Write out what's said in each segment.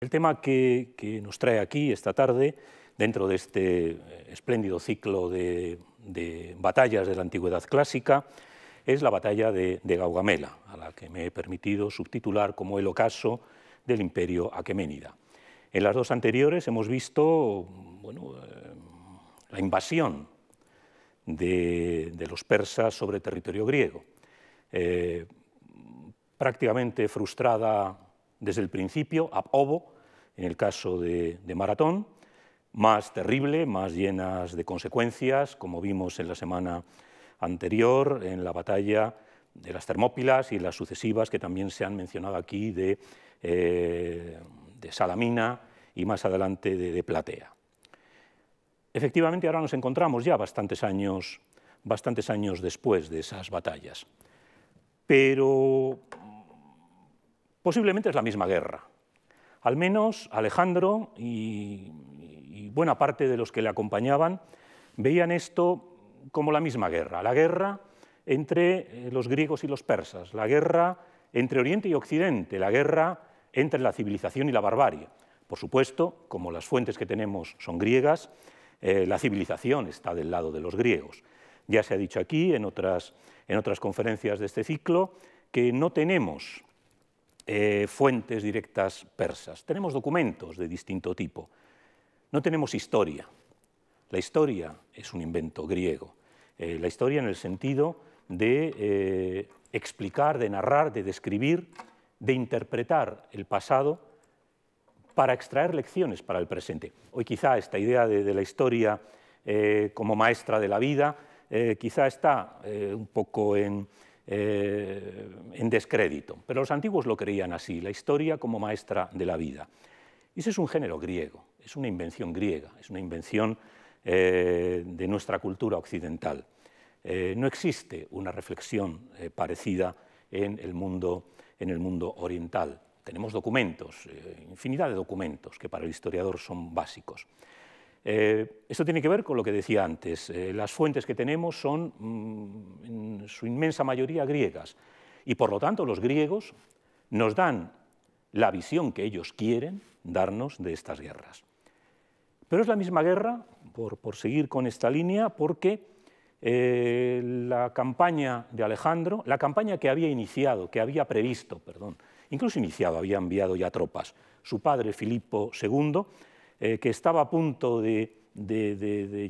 El tema que, nos trae aquí esta tarde, dentro de este eh, espléndido ciclo de, batallas de la antigüedad clásica, es la batalla de, Gaugamela, a la que me he permitido subtitular como el ocaso del imperio aqueménida. En las dos anteriores hemos visto eh, la invasión de, los persas sobre territorio griego, eh, prácticamente frustrada desde el principio, ab ovo, en el caso de, Maratón, más terrible, más llenas de consecuencias, como vimos en la semana anterior, en la batalla de las Termópilas y las sucesivas que también se han mencionado aquí de, eh, Salamina y más adelante de, de, Platea. Efectivamente, ahora nos encontramos ya bastantes años, bastantes años después de esas batallas. Pero Posiblemente es la misma guerra. Al menos Alejandro y, buena parte de los que le acompañaban veían esto como la misma guerra, la guerra entre eh, los griegos y los persas, la guerra entre Oriente y Occidente, la guerra entre la civilización y la barbarie. Por supuesto, como las fuentes que tenemos son griegas, eh, la civilización está del lado de los griegos. Ya se ha dicho aquí, en otras, en otras conferencias de este ciclo, que no tenemos eh, fuentes directas persas. Tenemos documentos de distinto tipo. No tenemos historia. La historia es un invento griego. Eh, la historia en el sentido de eh, explicar, de narrar, de describir, de interpretar el pasado para extraer lecciones para el presente. Hoy quizá esta idea de, la historia como maestra de la vida quizá está un poco en, eh, en descrédito. Pero los antiguos lo creían así, la historia como maestra de la vida. Y ese es un género griego, es una invención griega, es una invención eh, de nuestra cultura occidental. Eh, no existe una reflexión parecida mundo, en el mundo oriental tenemos documentos, infinidad de documentos que para el historiador son básicos. Eh, esto tiene que ver con lo que decía antes. Eh, las fuentes que tenemos son, mm, en su inmensa mayoría, griegas. Y por lo tanto, los griegos nos dan la visión que ellos quieren darnos de estas guerras. Pero es la misma guerra, por, seguir con esta línea, porque eh, la campaña de Alejandro, la campaña que había iniciado, que había previsto, perdón, incluso iniciado, había enviado ya tropas, su padre Filipo II, eh, que estaba a punto de,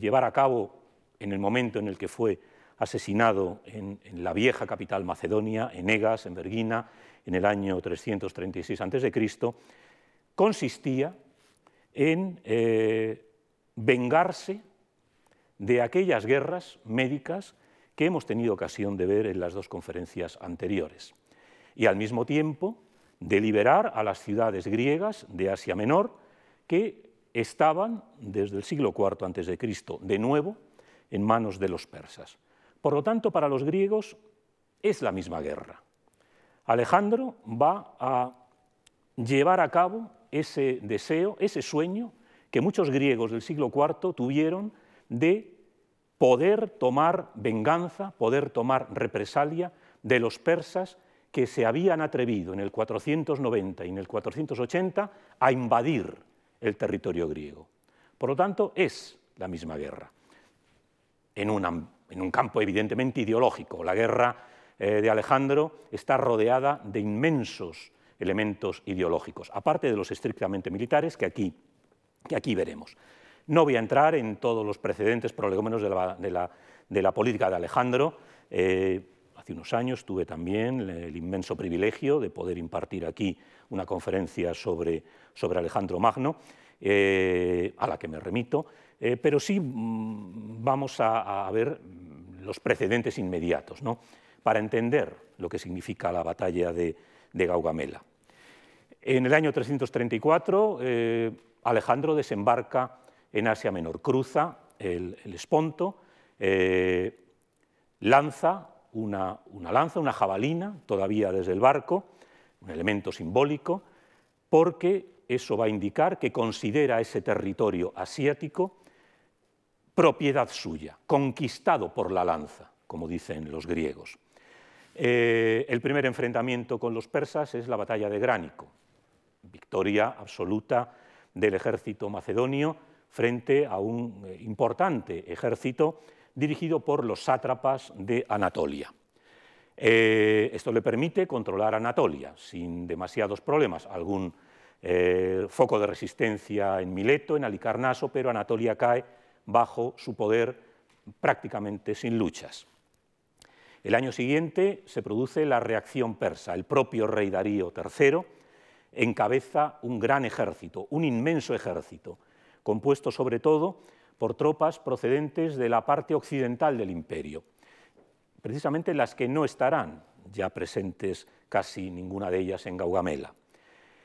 llevar a cabo en el momento en el que fue asesinado en, la vieja capital macedonia, en Egas, en Vergina, en el año 336 a.C., consistía en eh, vengarse de aquellas guerras médicas que hemos tenido ocasión de ver en las dos conferencias anteriores. Y al mismo tiempo, de liberar a las ciudades griegas de Asia Menor que estaban, desde el siglo IV a.C., de nuevo en manos de los persas. Por lo tanto, para los griegos es la misma guerra. Alejandro va a llevar a cabo ese deseo, ese sueño que muchos griegos del siglo IV tuvieron de poder tomar venganza, poder tomar represalia de los persas que se habían atrevido en el 490 y en el 480 a invadir el territorio griego. Por lo tanto, es la misma guerra. En, un campo evidentemente ideológico, la guerra eh, de Alejandro está rodeada de inmensos elementos ideológicos, aparte de los estrictamente militares que aquí, que aquí veremos. No voy a entrar en todos los precedentes prolegómenos de la, de la, política de Alejandro. Eh, Hace unos años tuve también el inmenso privilegio de poder impartir aquí una conferencia sobre, sobre Alejandro Magno, eh, a la que me remito, eh, pero sí mm, vamos a, ver los precedentes inmediatos para entender lo que significa la batalla de, Gaugamela. En el año 334, eh, Alejandro desembarca en Asia Menor, cruza el, el Esponto, lanza una, lanza, una jabalina, todavía desde el barco, un elemento simbólico, porque eso va a indicar que considera ese territorio asiático propiedad suya, conquistado por la lanza, como dicen los griegos. Eh, el primer enfrentamiento con los persas es la batalla de Gránico, victoria absoluta del ejército macedonio frente a un eh, importante ejército dirigido por los sátrapas de Anatolia. Eh, esto le permite controlar Anatolia sin demasiados problemas, algún eh, foco de resistencia en Mileto, en Alicarnaso, pero Anatolia cae bajo su poder prácticamente sin luchas. El año siguiente se produce la reacción persa. El propio rey Darío III encabeza un gran ejército, un inmenso ejército, compuesto sobre todo por tropas procedentes de la parte occidental del imperio, precisamente las que no estarán ya presentes casi ninguna de ellas en Gaugamela.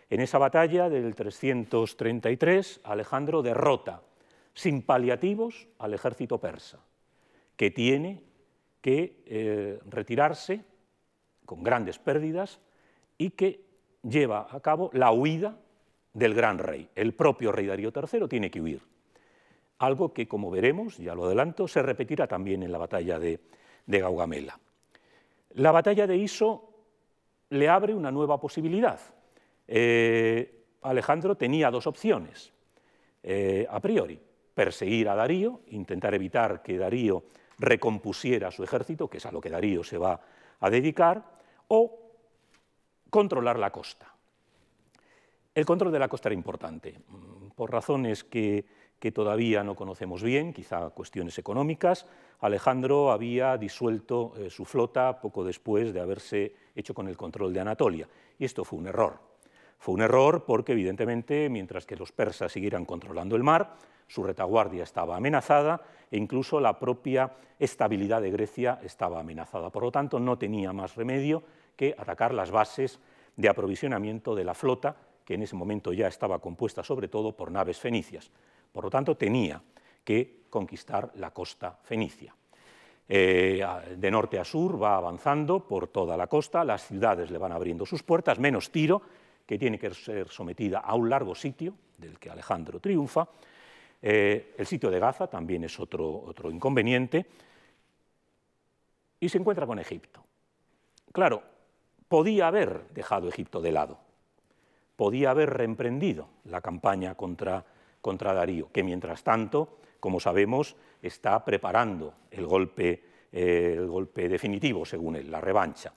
En esa batalla del 333, Alejandro derrota sin paliativos al ejército persa, que tiene que eh, retirarse con grandes pérdidas y que lleva a cabo la huida del gran rey. El propio rey Darío III tiene que huir algo que, como veremos, ya lo adelanto, se repetirá también en la batalla de, Gaugamela. La batalla de Iso le abre una nueva posibilidad. Eh, Alejandro tenía dos opciones, eh, a priori, perseguir a Darío, intentar evitar que Darío recompusiera su ejército, que es a lo que Darío se va a dedicar, o controlar la costa. El control de la costa era importante, mm, por razones que que todavía no conocemos bien, quizá cuestiones económicas, Alejandro había disuelto eh, su flota poco después de haberse hecho con el control de Anatolia. Y esto fue un error. Fue un error porque, evidentemente, mientras que los persas siguieran controlando el mar, su retaguardia estaba amenazada e incluso la propia estabilidad de Grecia estaba amenazada. Por lo tanto, no tenía más remedio que atacar las bases de aprovisionamiento de la flota, que en ese momento ya estaba compuesta sobre todo por naves fenicias. Por lo tanto, tenía que conquistar la costa fenicia. Eh, de norte a sur va avanzando por toda la costa, las ciudades le van abriendo sus puertas, menos Tiro, que tiene que ser sometida a un largo sitio, del que Alejandro triunfa. Eh, el sitio de Gaza también es otro, otro inconveniente. Y se encuentra con Egipto. Claro, podía haber dejado Egipto de lado, podía haber reemprendido la campaña contra contra Darío, que mientras tanto, como sabemos, está preparando el golpe, eh, el golpe definitivo, según él, la revancha.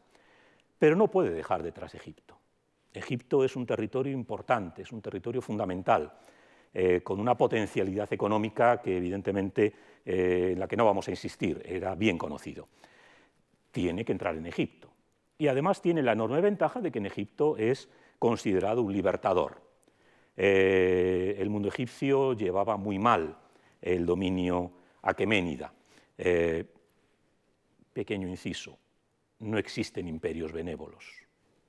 Pero no puede dejar detrás Egipto. Egipto es un territorio importante, es un territorio fundamental, eh, con una potencialidad económica que evidentemente eh, en la que no vamos a insistir, era bien conocido. Tiene que entrar en Egipto. Y además tiene la enorme ventaja de que en Egipto es considerado un libertador. Eh, el mundo egipcio llevaba muy mal el dominio aqueménida. Eh, pequeño inciso, no existen imperios benévolos.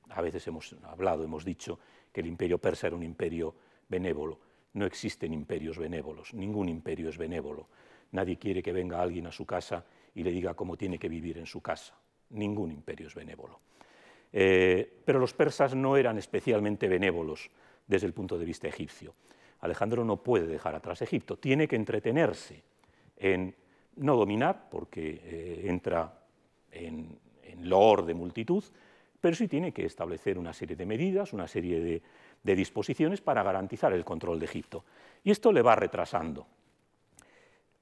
A veces hemos hablado, hemos dicho que el imperio persa era un imperio benévolo. No existen imperios benévolos, ningún imperio es benévolo. Nadie quiere que venga alguien a su casa y le diga cómo tiene que vivir en su casa. Ningún imperio es benévolo. Eh, pero los persas no eran especialmente benévolos desde el punto de vista egipcio. Alejandro no puede dejar atrás Egipto, tiene que entretenerse en no dominar, porque eh, entra en, loor de multitud, pero sí tiene que establecer una serie de medidas, una serie de, disposiciones para garantizar el control de Egipto. Y esto le va retrasando.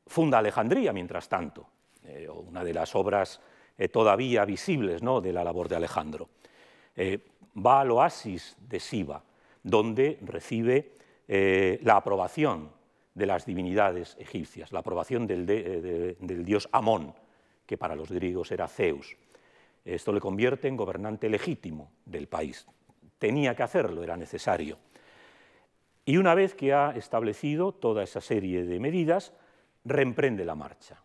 Funda Alejandría, mientras tanto, eh, una de las obras eh, todavía visibles de la labor de Alejandro. va al oasis de Siba, donde recibe eh, la aprobación de las divinidades egipcias, la aprobación del, eh, del dios Amón, que para los griegos era Zeus. Esto le convierte en gobernante legítimo del país. Tenía que hacerlo, era necesario. Y una vez que ha establecido toda esa serie de medidas, reemprende la marcha.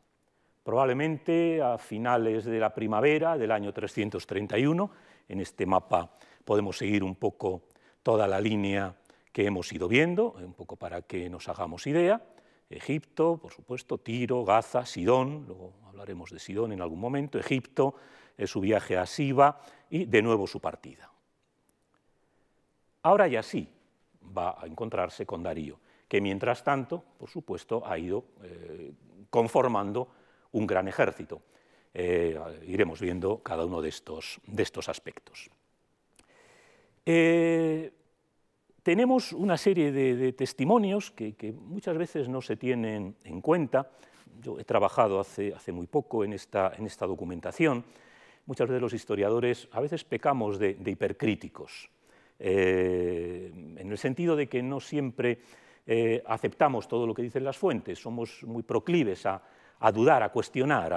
Probablemente a finales de la primavera del año 331, en este mapa podemos seguir un poco toda la línea que hemos ido viendo, eh, un poco para que nos hagamos idea. Egipto, por supuesto, Tiro, Gaza, Sidón, luego hablaremos de Sidón en algún momento, Egipto, su viaje a Siba y de nuevo su partida. Ahora ya sí va a encontrarse con Darío, que mientras tanto, por supuesto, ha ido eh, conformando un gran ejército. Eh, iremos viendo cada uno de estos, de estos aspectos. Eh, tenemos una serie de, testimonios que, muchas veces no se tienen en cuenta. Yo he trabajado hace, hace muy poco en esta, en esta, documentación. Muchas veces los historiadores a veces pecamos de, hipercríticos, eh, en el sentido de que no siempre eh, aceptamos todo lo que dicen las fuentes, somos muy proclives a, dudar, a cuestionar,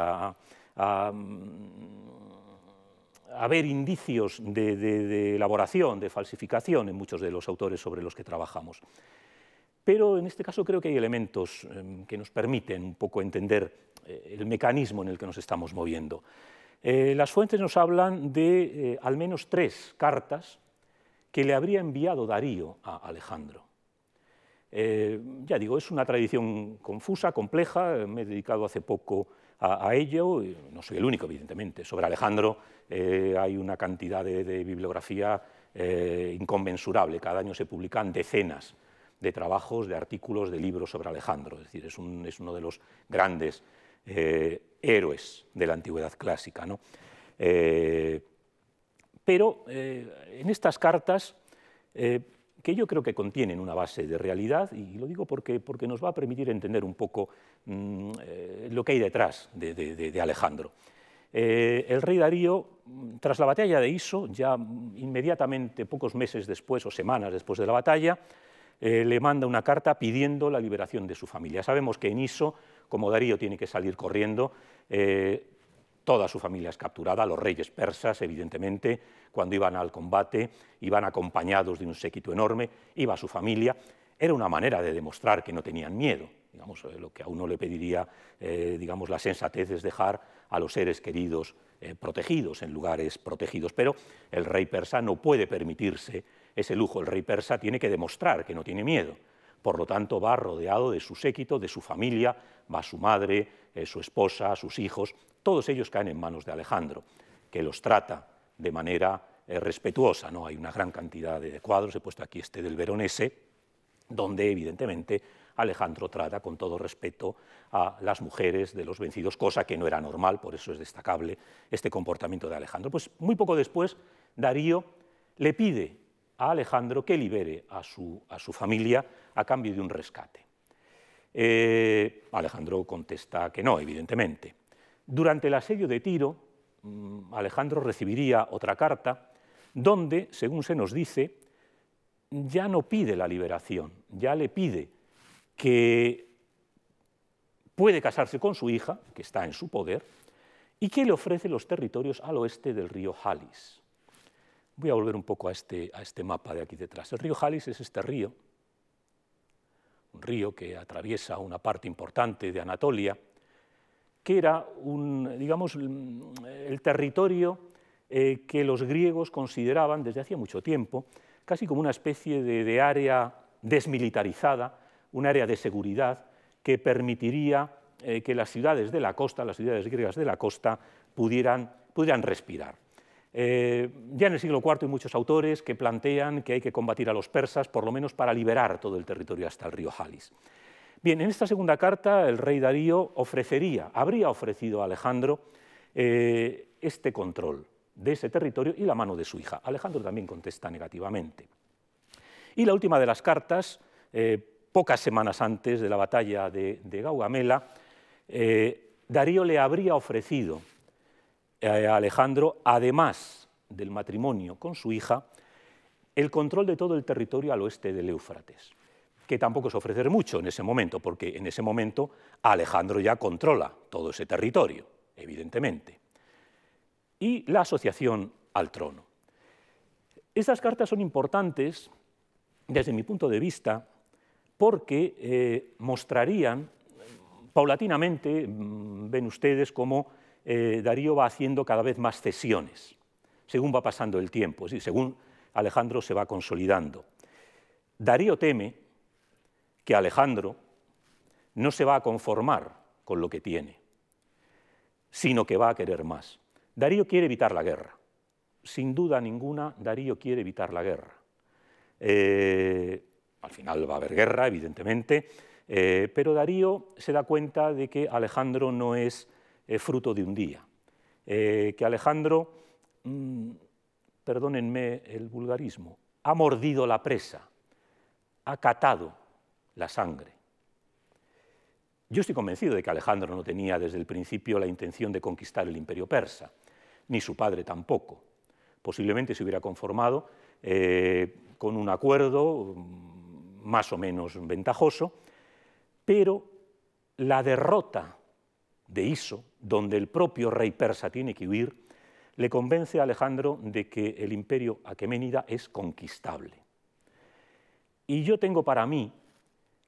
a mm, haber indicios de, elaboración, de falsificación en muchos de los autores sobre los que trabajamos. Pero en este caso creo que hay elementos em, que nos permiten un poco entender eh, el mecanismo en el que nos estamos moviendo. Eh, las fuentes nos hablan de eh, al menos tres cartas que le habría enviado Darío a Alejandro. ya digo, es una tradición confusa, compleja, me he dedicado hace poco a, ello, no soy el único, evidentemente. Sobre Alejandro eh, hay una cantidad de, bibliografía eh, inconmensurable, cada año se publican decenas de trabajos, de artículos, de libros sobre Alejandro, es decir, es, uno de los grandes eh, héroes de la antigüedad clásica. ¿no? pero en estas cartas que yo creo que contienen una base de realidad, y lo digo porque, porque nos va a permitir entender un poco mm, eh, lo que hay detrás de, Alejandro. Eh, el rey Darío, mm, tras la batalla de Iso, ya inmediatamente, pocos meses después o semanas después de la batalla, eh, le manda una carta pidiendo la liberación de su familia. Sabemos que en Iso, como Darío tiene que salir corriendo, Toda su familia es capturada, los reyes persas, evidentemente, cuando iban al combate, iban acompañados de un séquito enorme, iba su familia. Era una manera de demostrar que no tenían miedo. Digamos, eh, lo que a uno le pediría eh, digamos, la sensatez es dejar a los seres queridos eh, protegidos en lugares protegidos. Pero el rey persa no puede permitirse ese lujo. El rey persa tiene que demostrar que no tiene miedo. Por lo tanto, va rodeado de su séquito, de su familia, va su madre, su esposa, sus hijos, todos ellos caen en manos de Alejandro, que los trata de manera eh, respetuosa. ¿no? Hay una gran cantidad de cuadros, he puesto aquí este del Veronese, donde evidentemente Alejandro trata con todo respeto a las mujeres de los vencidos, cosa que no era normal, por eso es destacable este comportamiento de Alejandro. Pues muy poco después, Darío le pide a Alejandro que libere a su, familia a cambio de un rescate. Eh, Alejandro contesta que no, evidentemente. Durante el asedio de Tiro, mm, Alejandro recibiría otra carta donde, según se nos dice, ya no pide la liberación, ya le pide que puede casarse con su hija, que está en su poder, y que le ofrece los territorios al oeste del río Halis. Voy a volver un poco este, a este, mapa de aquí detrás. El río Halis es este río, un río que atraviesa una parte importante de Anatolia, que era un, digamos, el territorio eh, que los griegos consideraban desde hacía mucho tiempo casi como una especie de, área desmilitarizada, un área de seguridad que permitiría eh, que las ciudades de la costa, las ciudades griegas de la costa, pudieran, respirar. Eh, ya en el siglo IV hay muchos autores que plantean que hay que combatir a los persas, por lo menos para liberar todo el territorio hasta el río Halis. Bien, en esta segunda carta el rey Darío ofrecería, habría ofrecido a Alejandro eh, este control de ese territorio y la mano de su hija. Alejandro también contesta negativamente. Y la última de las cartas, eh, pocas semanas antes de la batalla de, Gaugamela, eh, Darío le habría ofrecido a Alejandro, además del matrimonio con su hija, el control de todo el territorio al oeste del Éufrates que tampoco es ofrecer mucho en ese momento, porque en ese momento Alejandro ya controla todo ese territorio, evidentemente. Y la asociación al trono. Estas cartas son importantes desde mi punto de vista porque eh, mostrarían paulatinamente, mm, ven ustedes cómo eh, Darío va haciendo cada vez más cesiones, según va pasando el tiempo, según Alejandro se va consolidando. Darío teme que Alejandro no se va a conformar con lo que tiene, sino que va a querer más. Darío quiere evitar la guerra. Sin duda ninguna, Darío quiere evitar la guerra. Eh, al final va a haber guerra, evidentemente, eh, pero Darío se da cuenta de que Alejandro no es eh, fruto de un día, que Alejandro, mm, perdónenme el vulgarismo, ha mordido la presa, ha catado la sangre. Yo estoy convencido de que Alejandro no tenía desde el principio la intención de conquistar el imperio persa, ni su padre tampoco. Posiblemente se hubiera conformado eh, con un acuerdo mm, más o menos ventajoso, pero la derrota de Iso, donde el propio rey persa tiene que huir, le convence a Alejandro de que el imperio aqueménida es conquistable. Y yo tengo para mí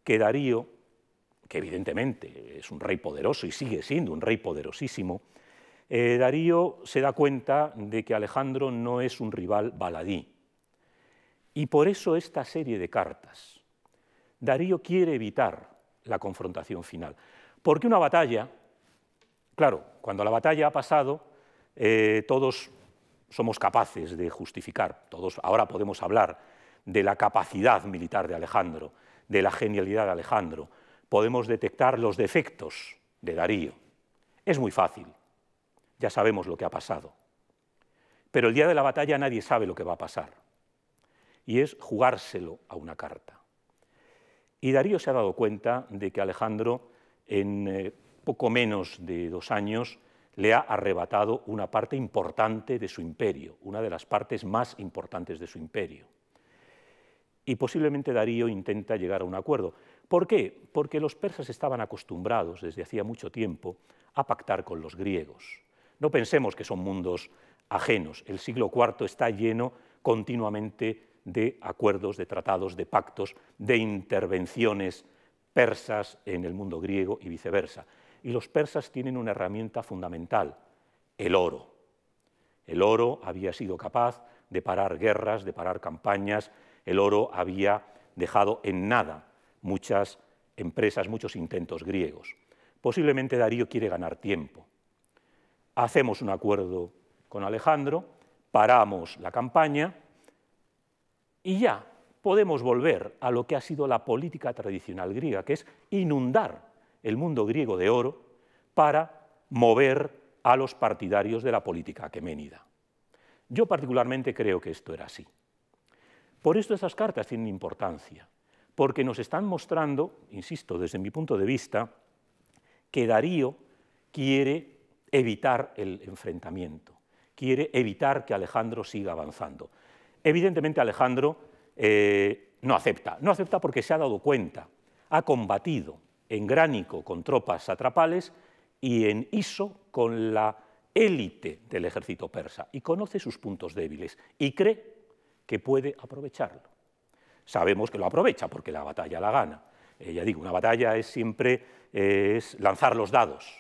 que Darío, que evidentemente es un rey poderoso y sigue siendo un rey poderosísimo, eh, Darío se da cuenta de que Alejandro no es un rival baladí. Y por eso esta serie de cartas. Darío quiere evitar la confrontación final. Porque una batalla, claro, cuando la batalla ha pasado, eh, todos somos capaces de justificar, todos ahora podemos hablar de la capacidad militar de Alejandro de la genialidad de Alejandro, podemos detectar los defectos de Darío. Es muy fácil, ya sabemos lo que ha pasado. Pero el día de la batalla nadie sabe lo que va a pasar, y es jugárselo a una carta. Y Darío se ha dado cuenta de que Alejandro, en eh, poco menos de dos años, le ha arrebatado una parte importante de su imperio, una de las partes más importantes de su imperio y posiblemente Darío intenta llegar a un acuerdo. ¿Por qué? Porque los persas estaban acostumbrados desde hacía mucho tiempo a pactar con los griegos. No pensemos que son mundos ajenos. El siglo IV está lleno continuamente de acuerdos, de tratados, de pactos, de intervenciones persas en el mundo griego y viceversa. Y los persas tienen una herramienta fundamental, el oro. El oro había sido capaz de parar guerras, de parar campañas, el oro había dejado en nada muchas empresas, muchos intentos griegos. Posiblemente Darío quiere ganar tiempo. Hacemos un acuerdo con Alejandro, paramos la campaña y ya podemos volver a lo que ha sido la política tradicional griega, que es inundar el mundo griego de oro para mover a los partidarios de la política aqueménida. Yo particularmente creo que esto era así. Por esto esas cartas tienen importancia, porque nos están mostrando, insisto, desde mi punto de vista, que Darío quiere evitar el enfrentamiento, quiere evitar que Alejandro siga avanzando. Evidentemente Alejandro eh, no acepta, no acepta porque se ha dado cuenta, ha combatido en Gránico con tropas atrapales y en Iso con la élite del ejército persa y conoce sus puntos débiles y cree que puede aprovecharlo. Sabemos que lo aprovecha porque la batalla la gana. ya digo, una batalla es siempre es lanzar los dados.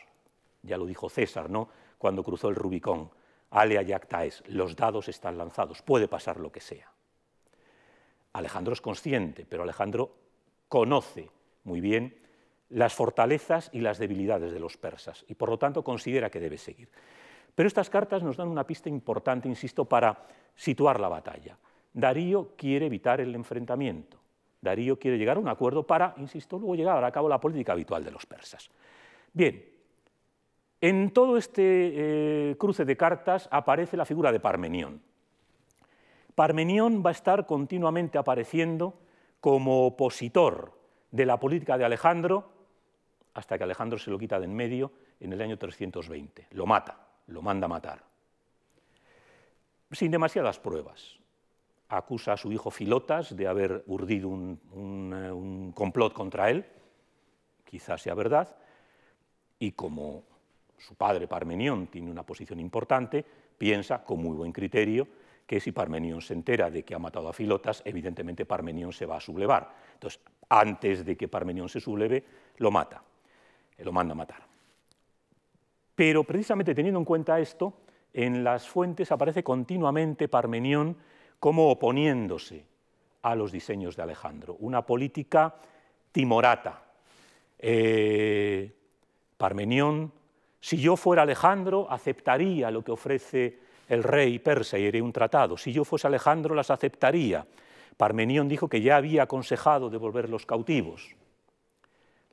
Ya lo dijo César, ¿no? Cuando cruzó el Rubicón. Alea es, los dados están lanzados, puede pasar lo que sea. Alejandro es consciente, pero Alejandro conoce muy bien las fortalezas y las debilidades de los persas y por lo tanto considera que debe seguir. Pero estas cartas nos dan una pista importante, insisto, para situar la batalla. Darío quiere evitar el enfrentamiento. Darío quiere llegar a un acuerdo para, insisto, luego llegar a cabo la política habitual de los persas. Bien, en todo este eh, cruce de cartas aparece la figura de Parmenión. Parmenión va a estar continuamente apareciendo como opositor de la política de Alejandro hasta que Alejandro se lo quita de en medio en el año 320. Lo mata, lo manda a matar. Sin demasiadas pruebas acusa a su hijo Filotas de haber urdido un, eh, complot contra él, quizás sea verdad, y como su padre Parmenión tiene una posición importante, piensa, con muy buen criterio, que si Parmenión se entera de que ha matado a Filotas, evidentemente Parmenión se va a sublevar. Entonces, antes de que Parmenión se subleve, lo mata, eh, lo manda a matar. Pero precisamente teniendo en cuenta esto, en las fuentes aparece continuamente Parmenión como oponiéndose a los diseños de Alejandro. Una política timorata. Eh, Parmenión, si yo fuera Alejandro, aceptaría lo que ofrece el rey persa y haría un tratado. Si yo fuese Alejandro, las aceptaría. Parmenión dijo que ya había aconsejado devolver los cautivos.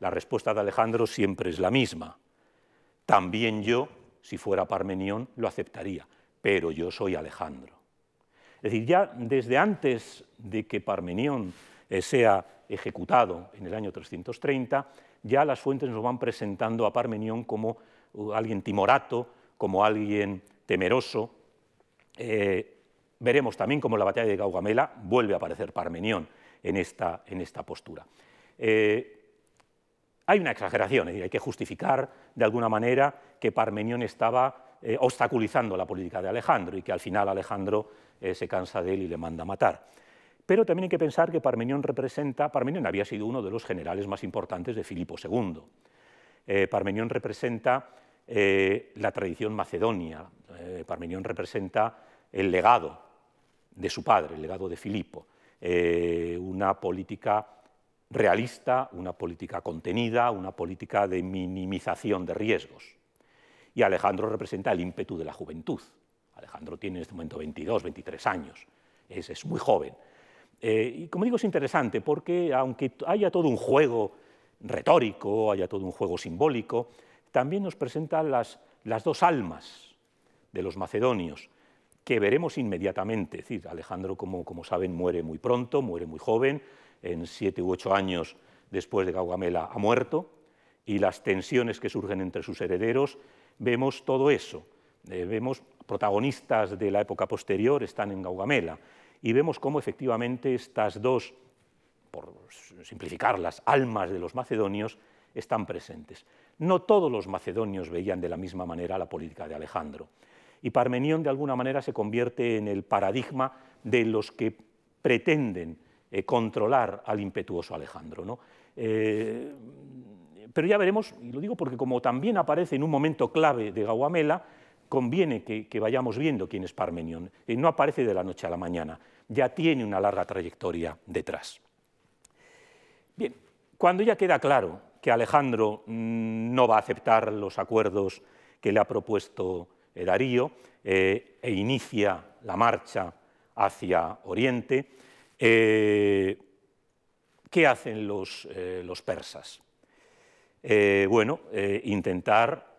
La respuesta de Alejandro siempre es la misma. También yo, si fuera Parmenión, lo aceptaría, pero yo soy Alejandro. Es decir, ya desde antes de que Parmenión eh, sea ejecutado en el año 330, ya las fuentes nos van presentando a Parmenión como uh, alguien timorato, como alguien temeroso. Eh, veremos también cómo en la batalla de Gaugamela vuelve a aparecer Parmenión en esta, en esta postura. Eh, hay una exageración, es decir, hay que justificar de alguna manera que Parmenión estaba eh, obstaculizando la política de Alejandro y que al final Alejandro eh, se cansa de él y le manda a matar. Pero también hay que pensar que Parmenión representa, Parmenión había sido uno de los generales más importantes de Filipo II. Eh, Parmenión representa la tradición macedonia, Parmenión representa el legado de su padre, el legado de Filipo, una política realista, una política contenida, una política de minimización de riesgos y Alejandro representa el ímpetu de la juventud. Alejandro tiene en este momento 22, 23 años, es, muy joven. Eh, y como digo, es interesante porque aunque haya todo un juego retórico, haya todo un juego simbólico, también nos presenta las, las dos almas de los macedonios, que veremos inmediatamente. Es decir, Alejandro, como, como saben, muere muy pronto, muere muy joven, en siete u ocho años después de Gaugamela ha muerto, y las tensiones que surgen entre sus herederos vemos todo eso. Eh, vemos protagonistas de la época posterior, están en Gaugamela, y vemos cómo efectivamente estas dos, por simplificarlas, almas de los macedonios, están presentes. No todos los macedonios veían de la misma manera la política de Alejandro. Y Parmenión, de alguna manera, se convierte en el paradigma de los que pretenden eh, controlar al impetuoso Alejandro. ¿no? Eh, pero ya veremos, y lo digo porque como también aparece en un momento clave de Gauamela, conviene que, vayamos viendo quién es Parmenión. Eh, no aparece de la noche a la mañana, ya tiene una larga trayectoria detrás. Bien, cuando ya queda claro que Alejandro mm, no va a aceptar los acuerdos que le ha propuesto eh, Darío eh, e inicia la marcha hacia Oriente, ¿qué hacen los persas? Eh, bueno, eh, intentar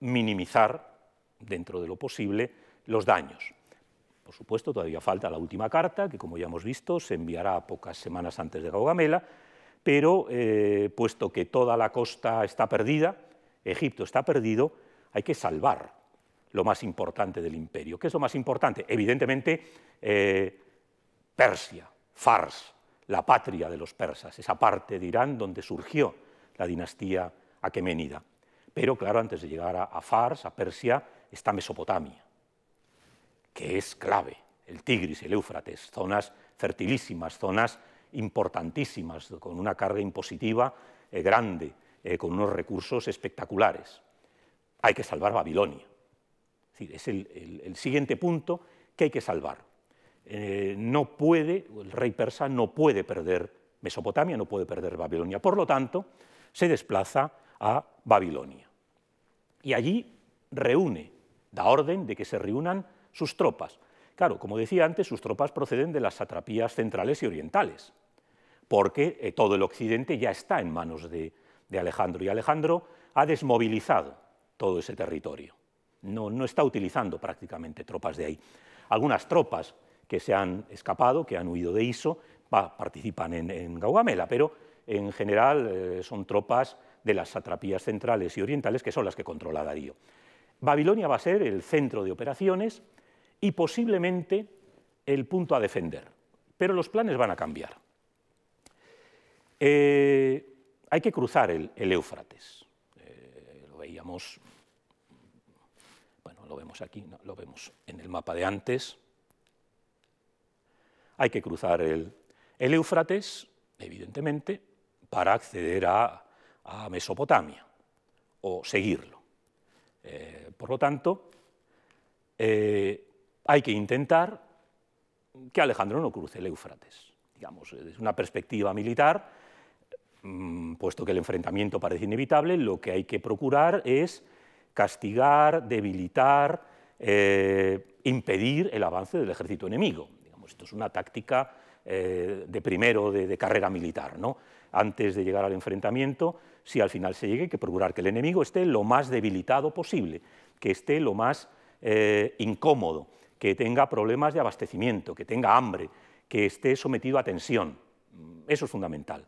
minimizar, dentro de lo posible, los daños. Por supuesto, todavía falta la última carta, que como ya hemos visto, se enviará pocas semanas antes de Gaugamela, pero eh, puesto que toda la costa está perdida, Egipto está perdido, hay que salvar lo más importante del imperio. ¿Qué es lo más importante? Evidentemente, Persia, Fars, la patria de los persas, esa parte de Irán donde surgió la dinastía aqueménida. Pero claro, antes de llegar a, Fars, a Persia, está Mesopotamia, que es clave, el Tigris, el Éufrates, zonas fertilísimas, zonas importantísimas, con una carga impositiva eh, grande, eh, con unos recursos espectaculares. Hay que salvar Babilonia. Es, el, siguiente punto que hay que salvar. Eh, no puede, el rey persa no puede perder Mesopotamia, no puede perder Babilonia. Por lo tanto, se desplaza a Babilonia. Y allí reúne, da orden de que se reúnan sus tropas. Claro, como decía antes, sus tropas proceden de las satrapías centrales y orientales, porque eh, todo el occidente ya está en manos de, Alejandro y Alejandro ha desmovilizado todo ese territorio. No, no, está utilizando prácticamente tropas de ahí. Algunas tropas que se han escapado, que han huido de Iso, participan en, en Gaugamela, pero en general eh, son tropas de las satrapías centrales y orientales, que son las que controla Darío. Babilonia va a ser el centro de operaciones y posiblemente el punto a defender, pero los planes van a cambiar. Eh, hay que cruzar el, Éufrates. Eh, lo veíamos, bueno, lo vemos aquí, lo vemos en el mapa de antes. Hay que cruzar el, el Éufrates, evidentemente, para acceder a, Mesopotamia o seguirlo. Eh, por lo tanto, eh, hay que intentar que Alejandro no cruce el Éufrates. Digamos, eh, desde una perspectiva militar, mm, puesto que el enfrentamiento parece inevitable, lo que hay que procurar es castigar, debilitar, impedir el avance del ejército enemigo. Digamos, esto es una táctica de primero de, de, carrera militar. ¿no? antes de llegar al enfrentamiento, si al final se llegue, hay que procurar que el enemigo esté lo más debilitado posible, que esté lo más eh, incómodo, que tenga problemas de abastecimiento, que tenga hambre, que esté sometido a tensión. Eso es fundamental.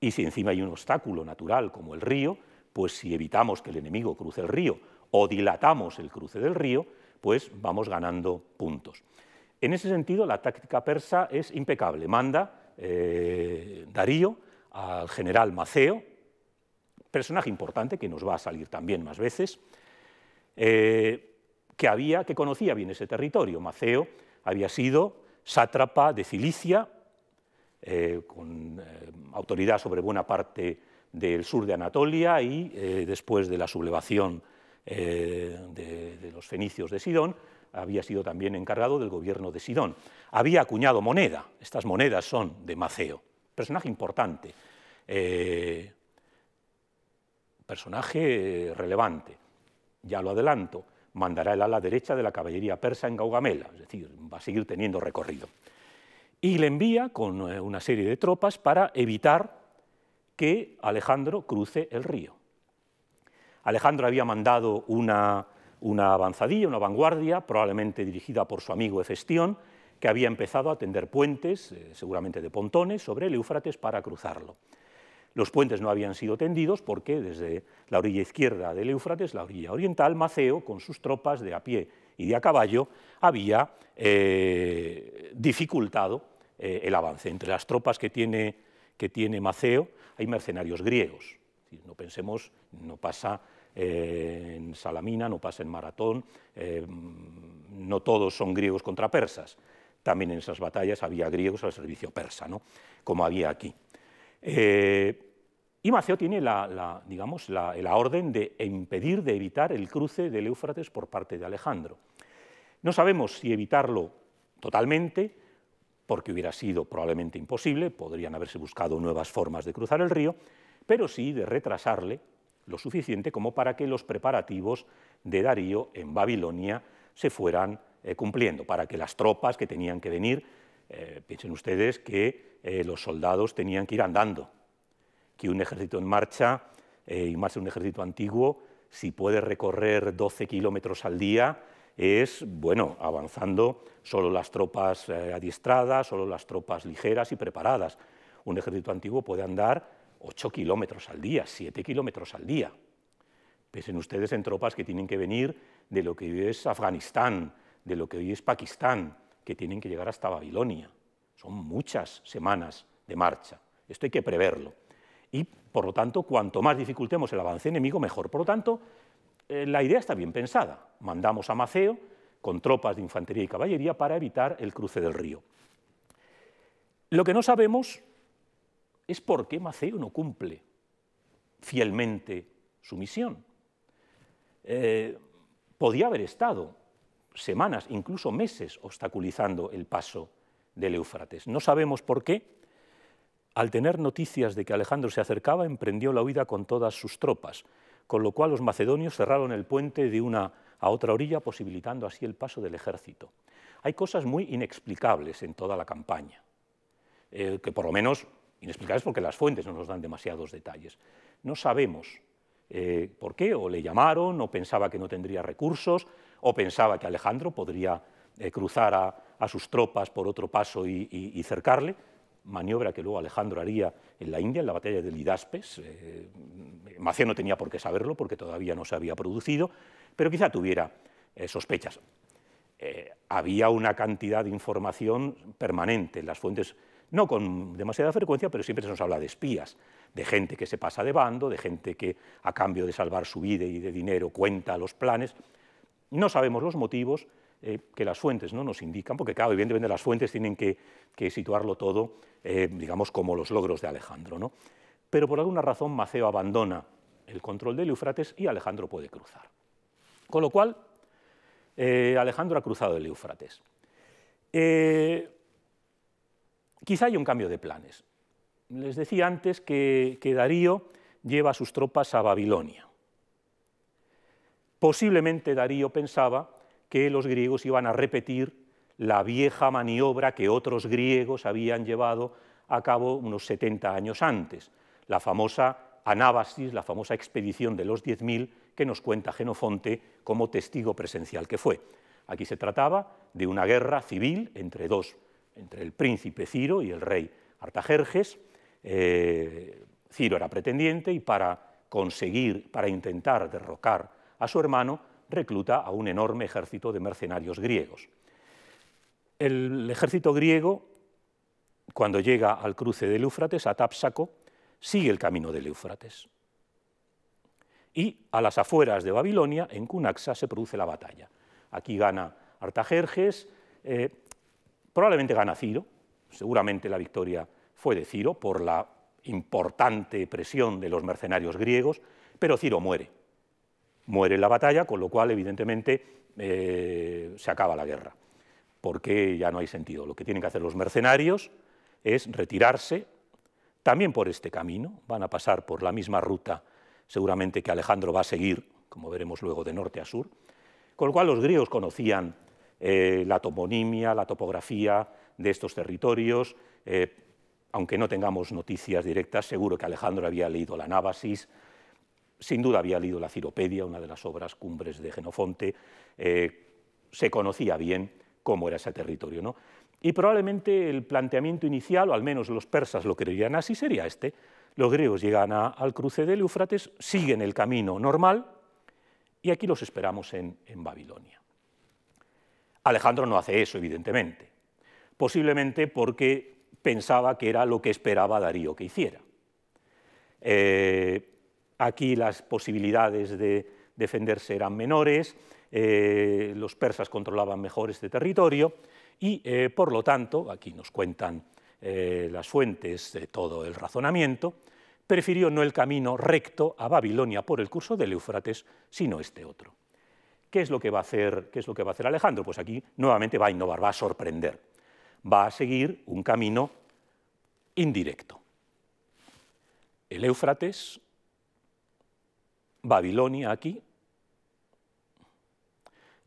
Y si encima hay un obstáculo natural como el río, pues si evitamos que el enemigo cruce el río o dilatamos el cruce del río, pues vamos ganando puntos. En ese sentido, la táctica persa es impecable. Manda eh, Darío al general Maceo, personaje importante que nos va a salir también más veces, eh, que, había, que conocía bien ese territorio. Maceo había sido sátrapa de Cilicia, eh, con eh, autoridad sobre buena parte del sur de Anatolia y después de la sublevación de los fenicios de Sidón, había sido también encargado del gobierno de Sidón. Había acuñado moneda, estas monedas son de Maceo personaje importante, eh, personaje relevante. Ya lo adelanto, mandará el ala derecha de la caballería persa en Gaugamela, es decir, va a seguir teniendo recorrido. Y le envía con eh, una serie de tropas para evitar que Alejandro cruce el río. Alejandro había mandado una, una avanzadilla, una vanguardia, probablemente dirigida por su amigo Efestión, que había empezado a tender puentes, eh, seguramente de pontones, sobre el Éufrates para cruzarlo. Los puentes no habían sido tendidos porque desde la orilla izquierda del Éufrates, la orilla oriental, Maceo, con sus tropas de a pie y de a caballo, había eh, dificultado eh, el avance. Entre las tropas que tiene, Maceo hay mercenarios griegos. No pensemos, no pasa en Salamina, no pasa en Maratón, mm, no todos son griegos contra persas. También en esas batallas había griegos al servicio persa, ¿no? como había aquí. Eh, y Maceo tiene la, digamos, la, orden de impedir, de evitar el cruce del Éufrates por parte de Alejandro. No sabemos si evitarlo totalmente, porque hubiera sido probablemente imposible, podrían haberse buscado nuevas formas de cruzar el río, pero sí de retrasarle lo suficiente como para que los preparativos de Darío en Babilonia se fueran eh, cumpliendo, para que las tropas que tenían que venir, eh, piensen ustedes que eh, los soldados tenían que ir andando, que un ejército en marcha, y más un ejército antiguo, si puede recorrer 12 kilómetros al día, es, bueno, avanzando solo las tropas adiestradas, solo las tropas ligeras y preparadas. Un ejército antiguo puede andar 8 kilómetros al día, 7 kilómetros al día. Piensen ustedes en tropas que tienen que venir de lo que es Afganistán, de lo que hoy es Pakistán, que tienen que llegar hasta Babilonia. Son muchas semanas de marcha. Esto hay que preverlo. Y, por lo tanto, cuanto más dificultemos el avance enemigo, mejor. Por lo tanto, eh, la idea está bien pensada. Mandamos a Maceo con tropas de infantería y caballería para evitar el cruce del río. Lo que no sabemos es por qué Maceo no cumple fielmente su misión. Eh, podía haber estado semanas, incluso meses, obstaculizando el paso del Éufrates. No sabemos por qué. Al tener noticias de que Alejandro se acercaba, emprendió la huida con todas sus tropas, con lo cual los macedonios cerraron el puente de una a otra orilla, posibilitando así el paso del ejército. Hay cosas muy inexplicables en toda la campaña, eh, que por lo menos inexplicables porque las fuentes no nos dan demasiados detalles. No sabemos eh, por qué, o le llamaron, o pensaba que no tendría recursos, o pensaba que Alejandro podría eh, cruzar a, sus tropas por otro paso y, cercarle, maniobra que luego Alejandro haría en la India, en la batalla de Lidaspes. Eh, no tenía por qué saberlo porque todavía no se había producido, pero quizá tuviera eh, sospechas. Eh, había una cantidad de información permanente en las fuentes no con demasiada frecuencia, pero siempre se nos habla de espías, de gente que se pasa de bando, de gente que a cambio de salvar su vida y de dinero cuenta los planes. No sabemos los motivos eh, que las fuentes no nos indican, porque claro, evidentemente las fuentes tienen que, situarlo todo, eh, digamos, como los logros de Alejandro. ¿no? Pero por alguna razón Maceo abandona el control del Eufrates y Alejandro puede cruzar. Con lo cual, eh, Alejandro ha cruzado el Eufrates. quizá hay un cambio de planes. Les decía antes que, Darío lleva sus tropas a Babilonia. Posiblemente Darío pensaba que los griegos iban a repetir la vieja maniobra que otros griegos habían llevado a cabo unos 70 años antes, la famosa Anábasis, la famosa expedición de los 10.000 que nos cuenta Genofonte como testigo presencial que fue. Aquí se trataba de una guerra civil entre dos, entre el príncipe Ciro y el rey Artajerjes. Eh, Ciro era pretendiente y para conseguir, para intentar derrocar a su hermano, recluta a un enorme ejército de mercenarios griegos. El ejército griego, cuando llega al cruce del Éufrates, a Tapsaco, sigue el camino del Éufrates. Y a las afueras de Babilonia, en Cunaxa, se produce la batalla. Aquí gana Artajerjes, eh, probablemente gana Ciro, seguramente la victoria fue de Ciro por la importante presión de los mercenarios griegos, pero Ciro muere muere en la batalla, con lo cual, evidentemente, eh, se acaba la guerra, porque ya no hay sentido. Lo que tienen que hacer los mercenarios es retirarse también por este camino, van a pasar por la misma ruta seguramente que Alejandro va a seguir, como veremos luego, de norte a sur, con lo cual los griegos conocían eh, la toponimia, la topografía de estos territorios, eh, aunque no tengamos noticias directas, seguro que Alejandro había leído la Nábasis, sin duda había leído la Ciropedia, una de las obras cumbres de Genofonte, eh, se conocía bien cómo era ese territorio. ¿no? Y probablemente el planteamiento inicial, o al menos los persas lo creerían así, sería este. Los griegos llegan al cruce del Eufrates, siguen el camino normal y aquí los esperamos en, Babilonia. Alejandro no hace eso, evidentemente, posiblemente porque pensaba que era lo que esperaba Darío que hiciera. Eh, Aquí las posibilidades de defenderse eran menores, eh, los persas controlaban mejor este territorio y, eh, por lo tanto, aquí nos cuentan eh, las fuentes de todo el razonamiento, prefirió no el camino recto a Babilonia por el curso del Éufrates, sino este otro. ¿Qué es lo que va a hacer, qué es lo que va a hacer Alejandro? Pues aquí nuevamente va a innovar, va a sorprender. Va a seguir un camino indirecto. El Éufrates Babilonia aquí.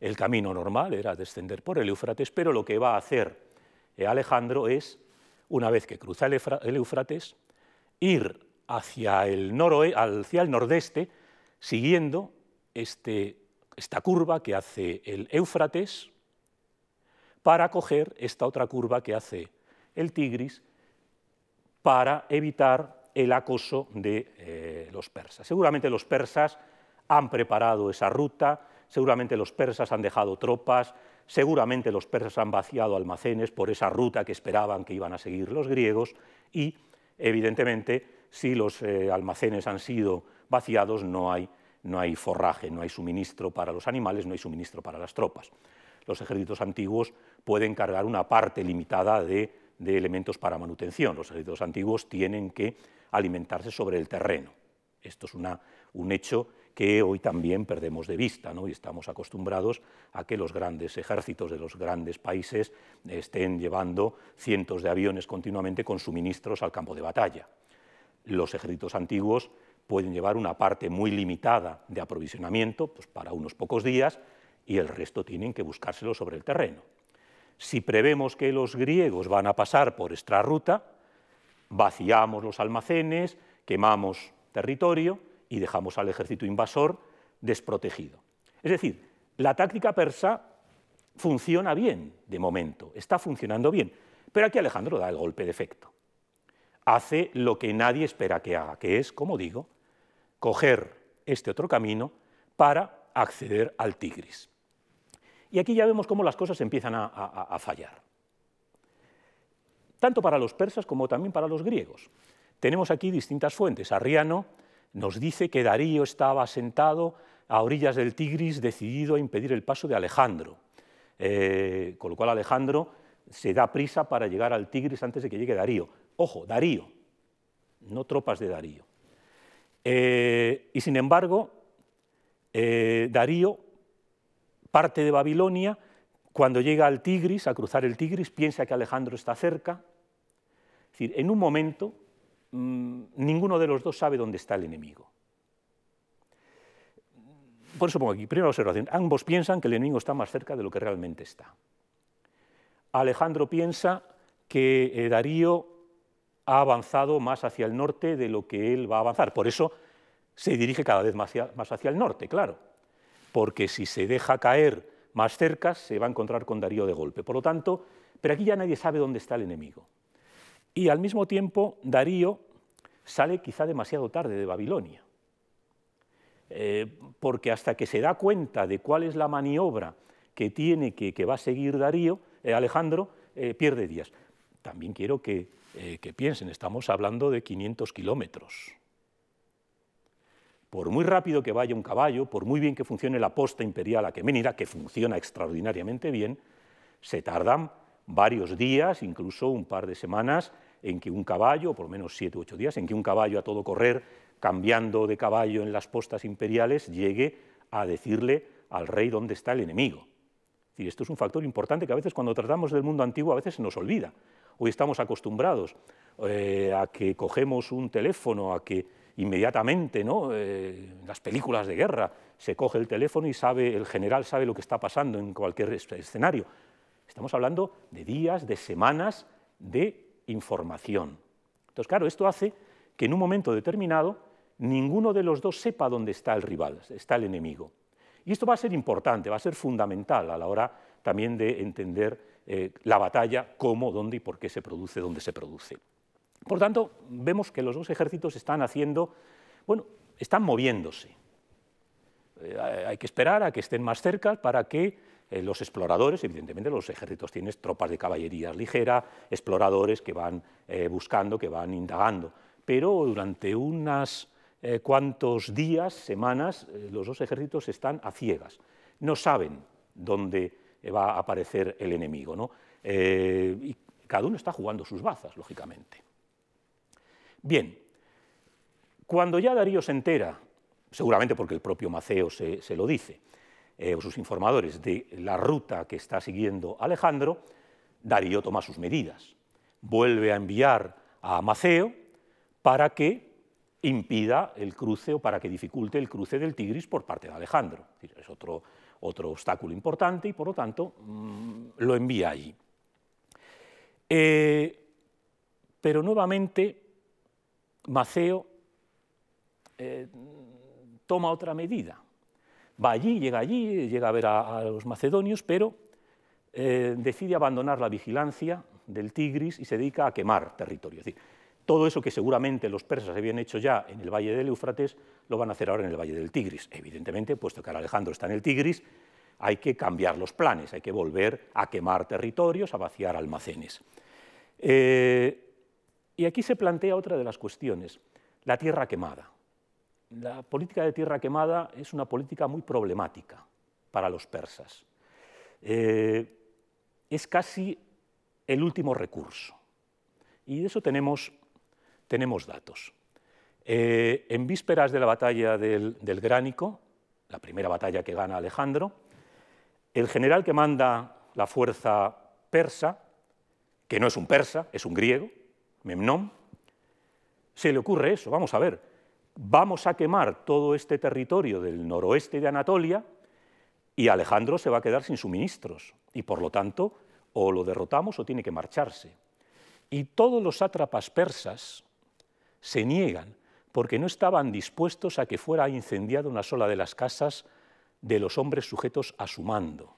El camino normal era descender por el Éufrates, pero lo que va a hacer eh, Alejandro es, una vez que cruza el Éufrates, ir hacia el, nordeste, siguiendo este, esta curva que hace el Éufrates, para coger esta otra curva que hace el Tigris, para evitar el acoso de eh, los persas. Seguramente los persas han preparado esa ruta, seguramente los persas han dejado tropas, seguramente los persas han vaciado almacenes por esa ruta que esperaban que iban a seguir los griegos y, evidentemente, si los eh, almacenes han sido vaciados, no hay, no hay forraje, no hay suministro para los animales, no hay suministro para las tropas. Los ejércitos antiguos pueden cargar una parte limitada de de elementos para manutención. Los ejércitos antiguos tienen que alimentarse sobre el terreno. Esto es una, un hecho que hoy también perdemos de vista ¿no? y estamos acostumbrados a que los grandes ejércitos de los grandes países estén llevando cientos de aviones continuamente con suministros al campo de batalla. Los ejércitos antiguos pueden llevar una parte muy limitada de aprovisionamiento pues para unos pocos días y el resto tienen que buscárselo sobre el terreno si prevemos que los griegos van a pasar por esta ruta, vaciamos los almacenes, quemamos territorio y dejamos al ejército invasor desprotegido. Es decir, la táctica persa funciona bien de momento, está funcionando bien, pero aquí Alejandro da el golpe de efecto. Hace lo que nadie espera que haga, que es, como digo, coger este otro camino para acceder al Tigris. Y aquí ya vemos cómo las cosas empiezan a, fallar. Tanto para los persas como también para los griegos. Tenemos aquí distintas fuentes. Arriano nos dice que Darío estaba sentado a orillas del Tigris decidido a impedir el paso de Alejandro, eh, con lo cual Alejandro se da prisa para llegar al Tigris antes de que llegue Darío. Ojo, Darío, no tropas de Darío. Eh, y sin embargo, eh, Darío parte de Babilonia, cuando llega al Tigris, a cruzar el Tigris, piensa que Alejandro está cerca. Es decir, en un momento mm, ninguno de los dos sabe dónde está el enemigo. Por eso pongo aquí, primera observación, ambos piensan que el enemigo está más cerca de lo que realmente está. Alejandro piensa que eh, Darío ha avanzado más hacia el norte de lo que él va a avanzar. Por eso se dirige cada vez más hacia el norte, claro porque si se deja caer más cerca se va a encontrar con Darío de golpe. Por lo tanto, pero aquí ya nadie sabe dónde está el enemigo. Y al mismo tiempo, Darío sale quizá demasiado tarde de Babilonia, eh, porque hasta que se da cuenta de cuál es la maniobra que tiene que, va a seguir Darío, eh, Alejandro, eh, pierde días. También quiero que piensen, estamos hablando de 500 kilómetros por muy rápido que vaya un caballo, por muy bien que funcione la posta imperial a que funciona extraordinariamente bien, se tardan varios días, incluso un par de semanas, en que un caballo, por lo menos siete u ocho días, en que un caballo a todo correr, cambiando de caballo en las postas imperiales, llegue a decirle al rey dónde está el enemigo. esto es un factor importante que a veces cuando tratamos del mundo antiguo a veces se nos olvida. Hoy estamos acostumbrados eh, a que cogemos un teléfono, a que inmediatamente, ¿no? Eh, las películas de guerra, se coge el teléfono y sabe, el general sabe lo que está pasando en cualquier escenario. Estamos hablando de días, de semanas de información. Entonces, claro, esto hace que en un momento determinado ninguno de los dos sepa dónde está el rival, está el enemigo. Y esto va a ser importante, va a ser fundamental a la hora también de entender eh, la batalla, cómo, dónde y por qué se produce, dónde se produce. Por tanto, vemos que los dos ejércitos están haciendo, bueno, están moviéndose. Eh, hay que esperar a que estén más cerca para que eh, los exploradores, evidentemente los ejércitos tienen tropas de caballería ligera, exploradores que van eh, buscando, que van indagando, pero durante unos cuantos días, semanas, los dos ejércitos están a ciegas, no saben dónde va a aparecer el enemigo, ¿no? y cada uno está jugando sus bazas, lógicamente. Bien, cuando ya Darío se entera, seguramente porque el propio Maceo se, lo dice, eh, o sus informadores, de la ruta que está siguiendo Alejandro, Darío toma sus medidas. Vuelve a enviar a Maceo para que impida el cruce o para que dificulte el cruce del Tigris por parte de Alejandro. Es otro, otro obstáculo importante y por lo tanto mm, lo envía allí. Eh, pero nuevamente Maceo eh, toma otra medida. Va allí, llega allí, llega a ver a, los macedonios, pero eh, decide abandonar la vigilancia del Tigris y se dedica a quemar territorio. Es decir, todo eso que seguramente los persas habían hecho ya en el valle del Éufrates, lo van a hacer ahora en el valle del Tigris. Evidentemente, puesto que Alejandro está en el Tigris, hay que cambiar los planes, hay que volver a quemar territorios, a vaciar almacenes. Eh, y aquí se plantea otra de las cuestiones, la tierra quemada. La política de tierra quemada es una política muy problemática para los persas. Eh, es casi el último recurso. Y de eso tenemos, tenemos datos. Eh, en vísperas de la batalla del, del Gránico, la primera batalla que gana Alejandro, el general que manda la fuerza persa, que no es un persa, es un griego, Memnón, se le ocurre eso, vamos a ver, vamos a quemar todo este territorio del noroeste de Anatolia y Alejandro se va a quedar sin suministros y por lo tanto o lo derrotamos o tiene que marcharse. Y todos los sátrapas persas se niegan porque no estaban dispuestos a que fuera incendiada una sola de las casas de los hombres sujetos a su mando.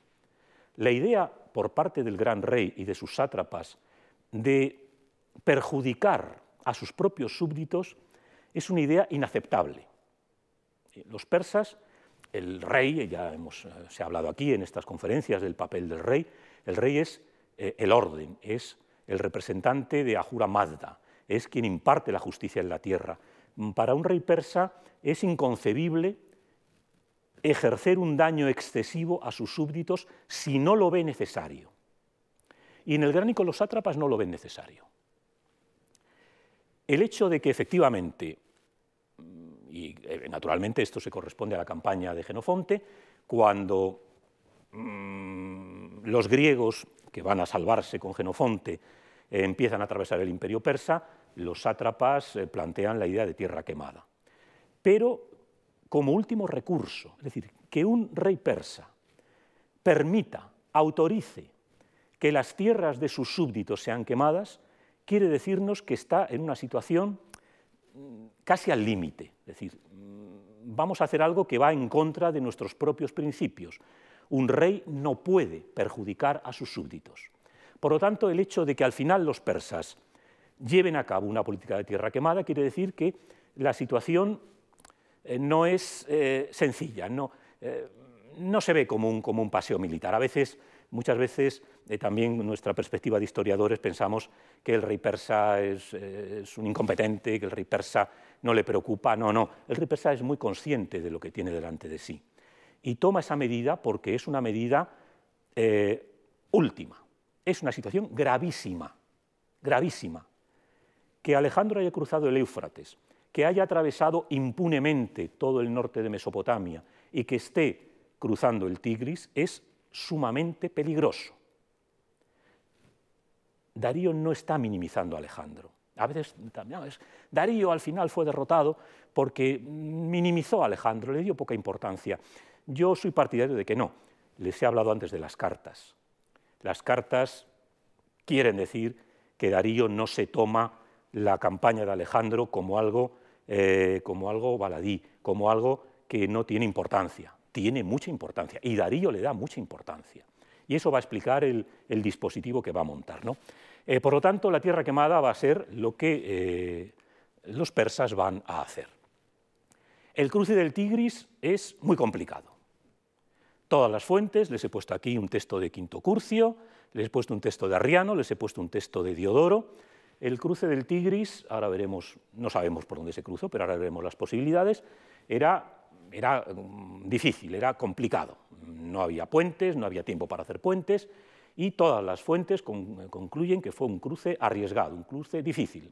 La idea por parte del gran rey y de sus sátrapas de perjudicar a sus propios súbditos es una idea inaceptable. Eh, los persas, el rey, eh, ya hemos, eh, se ha hablado aquí en estas conferencias del papel del rey, el rey es el orden, es el representante de Ahura Mazda, es quien imparte la justicia en la tierra. Mm, para un rey persa es inconcebible ejercer un daño excesivo a sus súbditos si no lo ve necesario. Y en el Gránico los sátrapas no lo ven necesario. El hecho de que efectivamente, y eh, naturalmente esto se corresponde a la campaña de Genofonte, cuando mm, los griegos, que van a salvarse con Genofonte, eh, empiezan a atravesar el imperio persa, los sátrapas eh, plantean la idea de tierra quemada. Pero como último recurso, es decir, que un rey persa permita, autorice que las tierras de sus súbditos sean quemadas, quiere decirnos que está en una situación mm, casi al límite, es decir, mm, vamos a hacer algo que va en contra de nuestros propios principios. Un rey no puede perjudicar a sus súbditos. Por lo tanto, el hecho de que al final los persas lleven a cabo una política de tierra quemada quiere decir que la situación eh, no es eh, sencilla, eh, no, se ve como un, como un paseo militar. A veces Muchas veces eh, también nuestra perspectiva de historiadores pensamos que el rey persa eh, es, un incompetente, que el rey persa no le preocupa. No, no, el rey persa es muy consciente de lo que tiene delante de sí. Y toma esa medida porque es una medida eh, última. Es una situación gravísima, gravísima. Que Alejandro haya cruzado el Éufrates, que haya atravesado impunemente todo el norte de Mesopotamia y que esté cruzando el Tigris es sumamente peligroso. Darío no está minimizando a Alejandro. A veces Darío al final fue derrotado porque minimizó a Alejandro, le dio poca importancia. Yo soy partidario de que no. Les he hablado antes de las cartas. Las cartas quieren decir que Darío no se toma la campaña de Alejandro como algo, eh, como algo baladí, como algo que no tiene importancia tiene mucha importancia y Darío le da mucha importancia. Y eso va a explicar el, dispositivo que va a montar. Eh, por lo tanto, la tierra quemada va a ser lo que eh, los persas van a hacer. El cruce del Tigris es muy complicado. Todas las fuentes, les he puesto aquí un texto de Quinto Curcio, les he puesto un texto de Arriano, les he puesto un texto de Diodoro. El cruce del Tigris, ahora veremos, no sabemos por dónde se cruzó, pero ahora veremos las posibilidades, era era mm, difícil, era complicado. No había puentes, no había tiempo para hacer puentes y todas las fuentes eh, concluyen que fue un cruce arriesgado, un cruce difícil.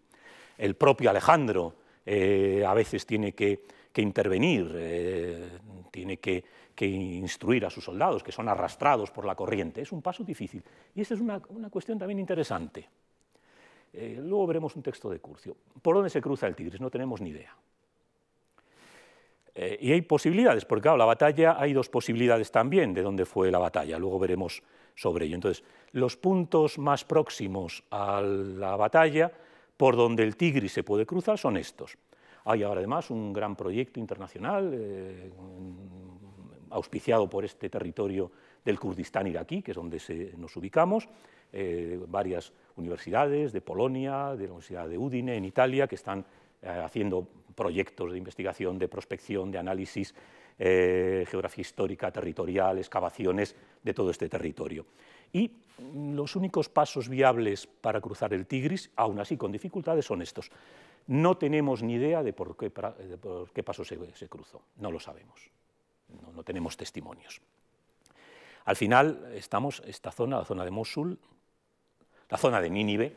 El propio Alejandro eh, a veces tiene que, intervenir, eh, tiene que, instruir a sus soldados que son arrastrados por la corriente. Es un paso difícil y esa es una, cuestión también interesante. luego veremos un texto de Curcio. ¿Por dónde se cruza el Tigris? No tenemos ni idea. Eh, y hay posibilidades, porque claro, la batalla, hay dos posibilidades también de dónde fue la batalla, luego veremos sobre ello. Entonces, los puntos más próximos a la batalla por donde el Tigris se puede cruzar son estos. Hay ahora además un gran proyecto internacional eh, auspiciado por este territorio del Kurdistán iraquí, que es donde nos ubicamos, eh, varias universidades de Polonia, de la Universidad de Udine, en Italia, que están haciendo proyectos de investigación, de prospección, de análisis, eh, geografía histórica, territorial, excavaciones de todo este territorio. Y los únicos pasos viables para cruzar el Tigris, aún así con dificultades, son estos. No tenemos ni idea de por qué, paso se, cruzó, no lo sabemos, no, tenemos testimonios. Al final, estamos, esta zona, la zona de Mosul, la zona de Nínive,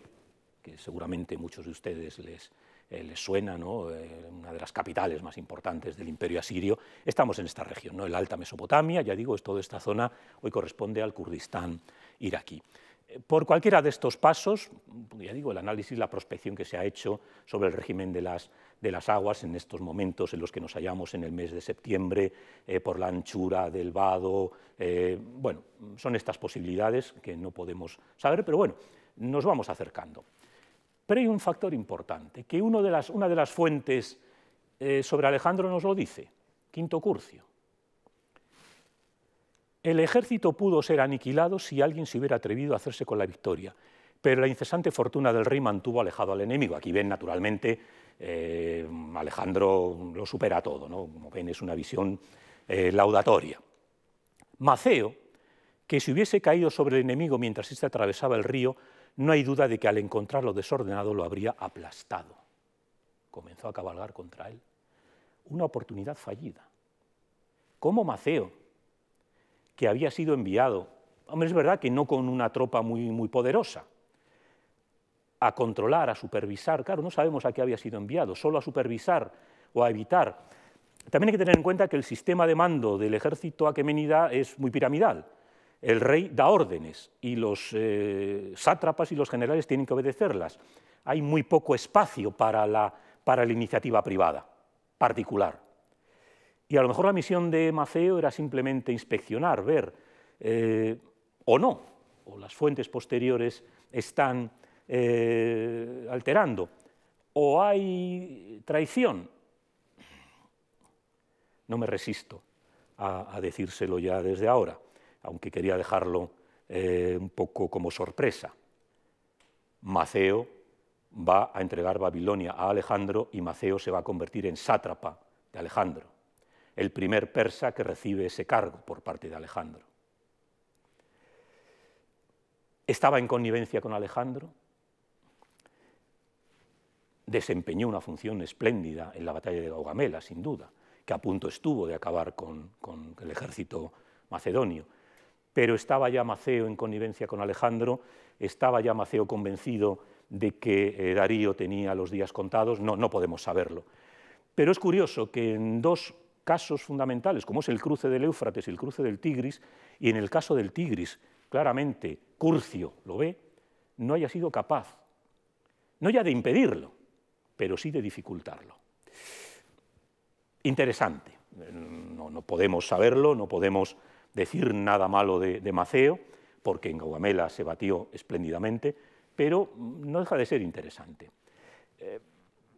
que seguramente muchos de ustedes les, eh, les suena, ¿no? Eh, una de las capitales más importantes del imperio asirio, estamos en esta región, ¿no? la Alta Mesopotamia, ya digo, es toda esta zona, hoy corresponde al Kurdistán iraquí. Eh, por cualquiera de estos pasos, ya digo, el análisis, la prospección que se ha hecho sobre el régimen de las, aguas en estos momentos en los que nos hallamos en el mes de septiembre, por la anchura del vado, bueno, son estas posibilidades que no podemos saber, pero bueno, nos vamos acercando. Pero hay un factor importante, que una de las fuentes eh, sobre Alejandro nos lo dice, Quinto Curcio. El ejército pudo ser aniquilado si alguien se hubiera atrevido a hacerse con la victoria, pero la incesante fortuna del rey mantuvo alejado al enemigo. Aquí ven, naturalmente, eh, Alejandro lo supera todo, ¿no? como ven es una visión eh, laudatoria. Maceo, que si hubiese caído sobre el enemigo mientras éste atravesaba el río, no hay duda de que al encontrarlo desordenado lo habría aplastado. Comenzó a cabalgar contra él. Una oportunidad fallida. ¿Cómo Maceo, que había sido enviado, hombre, es verdad que no con una tropa muy, muy poderosa, a controlar, a supervisar, claro, no sabemos a qué había sido enviado, solo a supervisar o a evitar. También hay que tener en cuenta que el sistema de mando del ejército aquemenida es muy piramidal el rey da órdenes y los eh, sátrapas y los generales tienen que obedecerlas. Hay muy poco espacio para la, iniciativa privada, particular. Y a lo mejor la misión de Maceo era simplemente inspeccionar, ver, eh, o no, o las fuentes posteriores están eh, alterando, o hay traición. No me resisto a decírselo ya desde ahora aunque quería dejarlo eh, un poco como sorpresa. Maceo va a entregar Babilonia a Alejandro y Maceo se va a convertir en sátrapa de Alejandro, el primer persa que recibe ese cargo por parte de Alejandro. ¿Estaba en connivencia con Alejandro? Desempeñó una función espléndida en la batalla de Gaugamela, sin duda, que a punto estuvo de acabar con el ejército macedonio, pero estaba ya Maceo en connivencia con Alejandro, estaba ya Maceo convencido de que eh, Darío tenía los días contados, no, no podemos saberlo. Pero es curioso que en dos casos fundamentales, como es el cruce del Éufrates y el cruce del Tigris, y en el caso del Tigris, claramente Curcio lo ve, no haya sido capaz, no ya de impedirlo, pero sí de dificultarlo. Interesante, no, no podemos saberlo, no podemos decir nada malo de, Maceo, porque en Gaugamela se batió espléndidamente, pero no deja de ser interesante. Eh,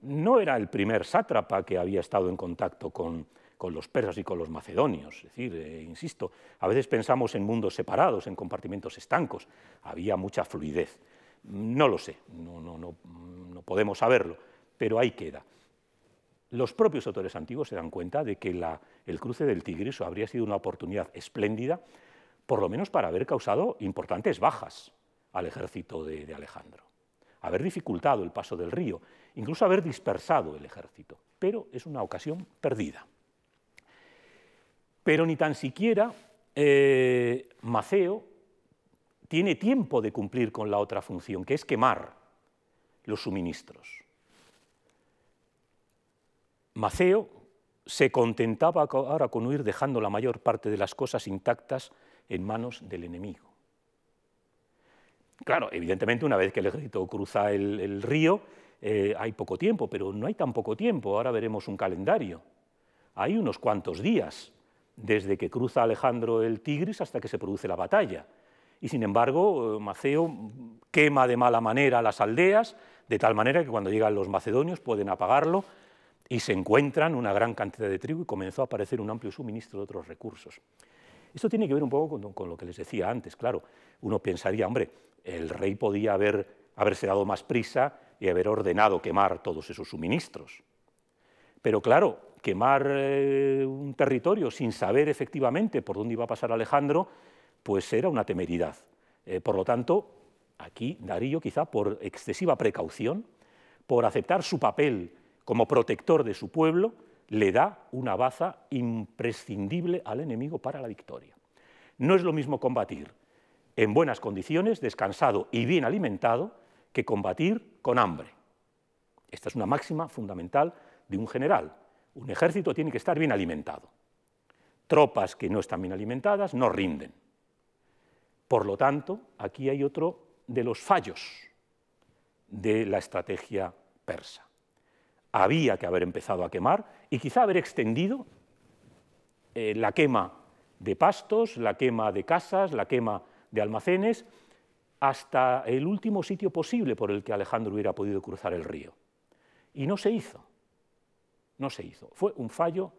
no era el primer sátrapa que había estado en contacto con, los persas y con los macedonios. Es decir, eh, insisto, a veces pensamos en mundos separados, en compartimentos estancos. Había mucha fluidez. No lo sé, no, no podemos saberlo, pero ahí queda los propios autores antiguos se dan cuenta de que el cruce del Tigris habría sido una oportunidad espléndida, por lo menos para haber causado importantes bajas al ejército de, Alejandro, haber dificultado el paso del río, incluso haber dispersado el ejército, pero es una ocasión perdida. Pero ni tan siquiera eh, Maceo tiene tiempo de cumplir con la otra función, que es quemar los suministros. Maceo se contentaba ahora con huir dejando la mayor parte de las cosas intactas en manos del enemigo. Claro, evidentemente una vez que el ejército cruza el, río, eh, hay poco tiempo, pero no hay tan poco tiempo, ahora veremos un calendario. Hay unos cuantos días desde que cruza Alejandro el Tigris hasta que se produce la batalla. Y sin embargo, eh, Maceo quema de mala manera las aldeas, de tal manera que cuando llegan los macedonios pueden apagarlo y se encuentran una gran cantidad de trigo y comenzó a aparecer un amplio suministro de otros recursos. Esto tiene que ver un poco con, lo que les decía antes, claro. Uno pensaría, hombre, el rey podía haberse dado más prisa y haber ordenado quemar todos esos suministros. Pero claro, quemar eh, un territorio sin saber efectivamente por dónde iba a pasar Alejandro, pues era una temeridad. Eh, por lo tanto, aquí Darío quizá por excesiva precaución, por aceptar su papel como protector de su pueblo, le da una baza imprescindible al enemigo para la victoria. No es lo mismo combatir en buenas condiciones, descansado y bien alimentado, que combatir con hambre. Esta es una máxima fundamental de un general. Un ejército tiene que estar bien alimentado. Tropas que no están bien alimentadas no rinden. Por lo tanto, aquí hay otro de los fallos de la estrategia persa había que haber empezado a quemar y quizá haber extendido eh, la quema de pastos, la quema de casas, la quema de almacenes, hasta el último sitio posible por el que Alejandro hubiera podido cruzar el río. Y no se hizo, no se hizo. Fue un fallo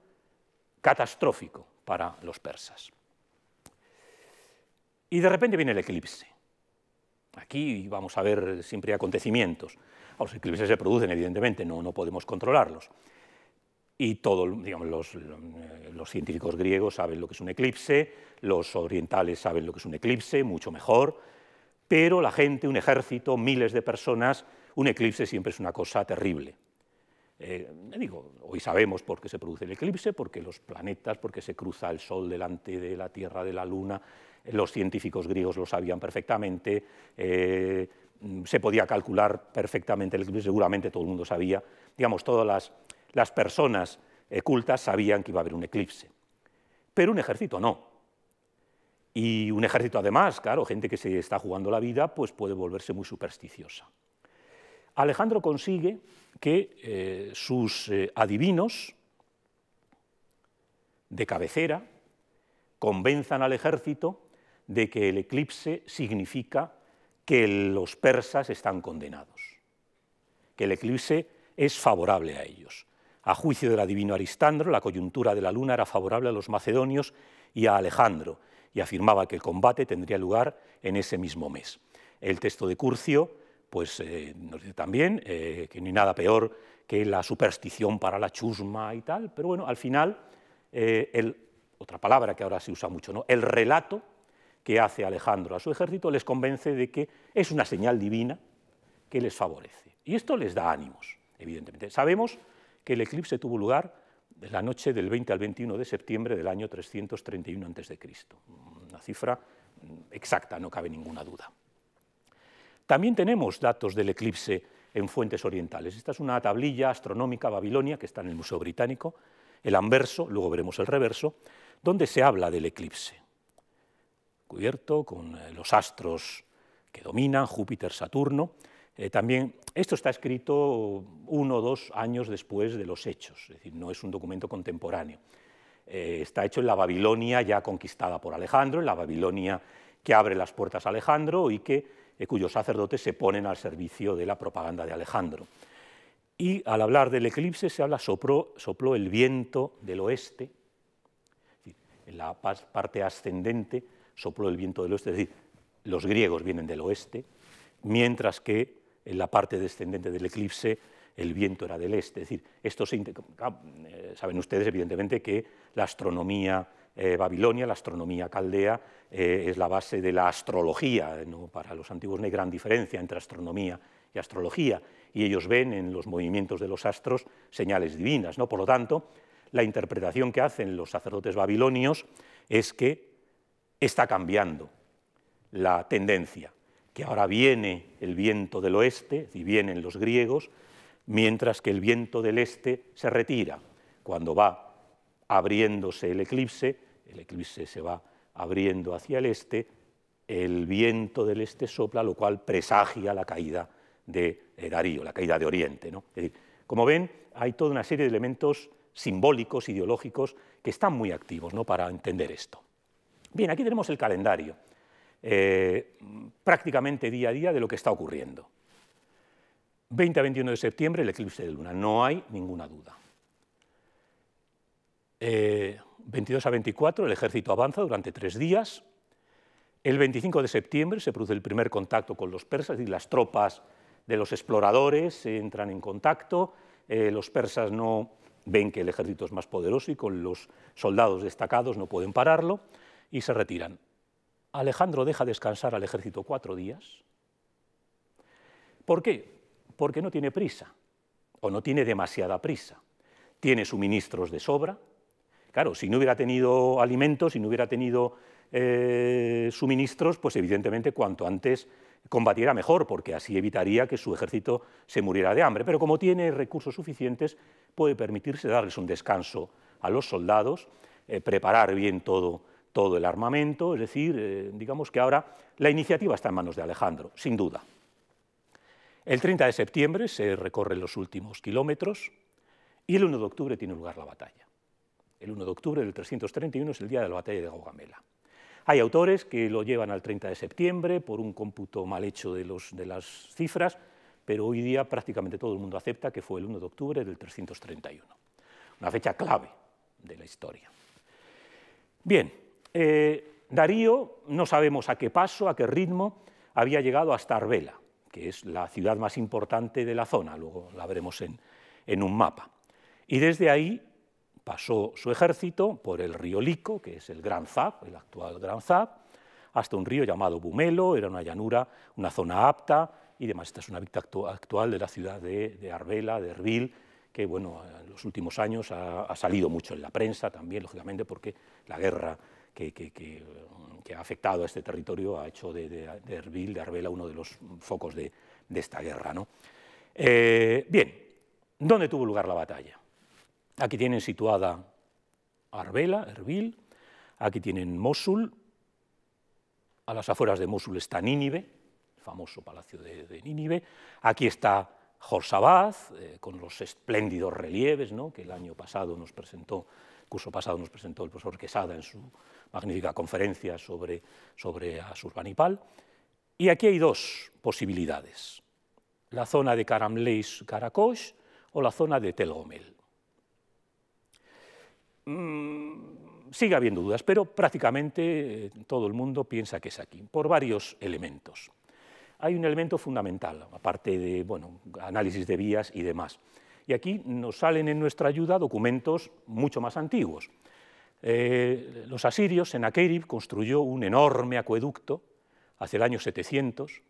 catastrófico para los persas. Y de repente viene el eclipse. Aquí vamos a ver siempre acontecimientos los eclipses se producen, evidentemente, no, no podemos controlarlos. Y todos los, los científicos griegos saben lo que es un eclipse, los orientales saben lo que es un eclipse, mucho mejor, pero la gente, un ejército, miles de personas, un eclipse siempre es una cosa terrible. Eh, digo, hoy sabemos por qué se produce el eclipse, porque los planetas, porque se cruza el Sol delante de la Tierra, de la Luna, los científicos griegos lo sabían perfectamente, eh, Mm, se podía calcular perfectamente, el eclipse, seguramente todo el mundo sabía, digamos, todas las, personas eh, cultas sabían que iba a haber un eclipse. Pero un ejército no. Y un ejército además, claro, gente que se está jugando la vida, pues puede volverse muy supersticiosa. Alejandro consigue que eh, sus eh, adivinos de cabecera convenzan al ejército de que el eclipse significa que los persas están condenados, que el eclipse es favorable a ellos. A juicio del adivino Aristandro, la coyuntura de la luna era favorable a los macedonios y a Alejandro, y afirmaba que el combate tendría lugar en ese mismo mes. El texto de Curcio pues, eh, nos dice también eh, que no hay nada peor que la superstición para la chusma y tal, pero bueno, al final, eh, otra palabra que ahora se usa mucho, ¿no? el relato que hace Alejandro a su ejército les convence de que es una señal divina que les favorece. Y esto les da ánimos, evidentemente. Sabemos que el eclipse tuvo lugar de la noche del 20 al 21 de septiembre del año 331 a.C. Una cifra mm, exacta, no cabe ninguna duda. También tenemos datos del eclipse en fuentes orientales. Esta es una tablilla astronómica babilonia que está en el Museo Británico, el anverso, luego veremos el reverso, donde se habla del eclipse cubierto con eh, los astros que dominan, Júpiter, Saturno. Eh, también esto está escrito uno o dos años después de los hechos, es decir, no es un documento contemporáneo. Eh, está hecho en la Babilonia ya conquistada por Alejandro, en la Babilonia que abre las puertas a Alejandro y que, cuyos sacerdotes se ponen al servicio de la propaganda de Alejandro. Y al hablar del eclipse se habla sopló el viento del oeste, en la parte ascendente sopló el viento del oeste, es decir, los griegos vienen del oeste, mientras que en la parte descendente del eclipse el viento era del este. Es decir, esto eh, saben ustedes evidentemente que la astronomía eh, babilonia, la astronomía caldea, eh, es la base de la astrología. ¿no? Para los antiguos no hay gran diferencia entre astronomía y astrología, y ellos ven en los movimientos de los astros señales divinas. ¿no? Por lo tanto, la interpretación que hacen los sacerdotes babilonios es que está cambiando la tendencia, que ahora viene el viento del oeste, y vienen los griegos, mientras que el viento del este se retira. Cuando va abriéndose el eclipse, el eclipse se va abriendo hacia el este, el viento del este sopla, lo cual presagia la caída de Darío, la caída de Oriente. como ven, hay toda una serie de elementos simbólicos, ideológicos, que están muy activos para entender esto. Bien, aquí tenemos el calendario, eh, prácticamente día a día de lo que está ocurriendo. 20 a 21 de septiembre, el eclipse de luna, no hay ninguna duda. 22 eh, a 24, el ejército avanza durante tres días. El 25 de septiembre se produce el primer contacto con los persas y las tropas de los exploradores entran en contacto. Eh, los persas no ven que el ejército es más poderoso y con los soldados destacados no pueden pararlo y se retiran. Alejandro deja descansar al ejército cuatro días. ¿Por qué? Porque no tiene prisa, o no tiene demasiada prisa. Tiene suministros de sobra. Claro, si no hubiera tenido alimentos, si no hubiera tenido eh, suministros, pues evidentemente cuanto antes combatiera mejor, porque así evitaría que su ejército se muriera de hambre. Pero como tiene recursos suficientes, puede permitirse darles un descanso a los soldados, eh, preparar bien todo todo el armamento, es decir, eh, digamos que ahora la iniciativa está en manos de Alejandro, sin duda. El 30 de septiembre se recorren los últimos kilómetros y el 1 de octubre tiene lugar la batalla. El 1 de octubre del 331 es el día de la batalla de Gaugamela. Hay autores que lo llevan al 30 de septiembre por un cómputo mal hecho de, de las cifras, pero hoy día prácticamente todo el mundo acepta que fue el 1 de octubre del 331, una fecha clave de la historia. Bien, eh, Darío, no sabemos a qué paso, a qué ritmo, había llegado hasta Arbela, que es la ciudad más importante de la zona, luego la veremos en, un mapa. Y desde ahí pasó su ejército por el río Lico, que es el Gran Zap, el actual Gran Zab, hasta un río llamado Bumelo, era una llanura, una zona apta, y demás. Esta es una vista actual de la ciudad de, Arbela, de Erbil, que bueno, en los últimos años ha, ha, salido mucho en la prensa también, lógicamente, porque la guerra que, ha afectado a este territorio, ha hecho de, de, de Erbil, de Arbela, uno de los focos de, esta guerra. Eh, bien, ¿dónde tuvo lugar la batalla? Aquí tienen situada Arbela, Erbil, aquí tienen Mosul, a las afueras de Mosul está Nínive, el famoso palacio de, Nínive, aquí está Jorsabad, eh, con los espléndidos relieves que el año pasado nos presentó curso pasado nos presentó el profesor Quesada en su magnífica conferencia sobre, sobre Asurbanipal. Y aquí hay dos posibilidades, la zona de Karamleis-Karakosh o la zona de Telgomel. Mm, sigue habiendo dudas, pero prácticamente eh, todo el mundo piensa que es aquí, por varios elementos. Hay un elemento fundamental, aparte de análisis de vías y demás, y aquí nos salen en nuestra ayuda documentos mucho más antiguos. Eh, los asirios, en Akerib construyó un enorme acueducto hacia el año 700.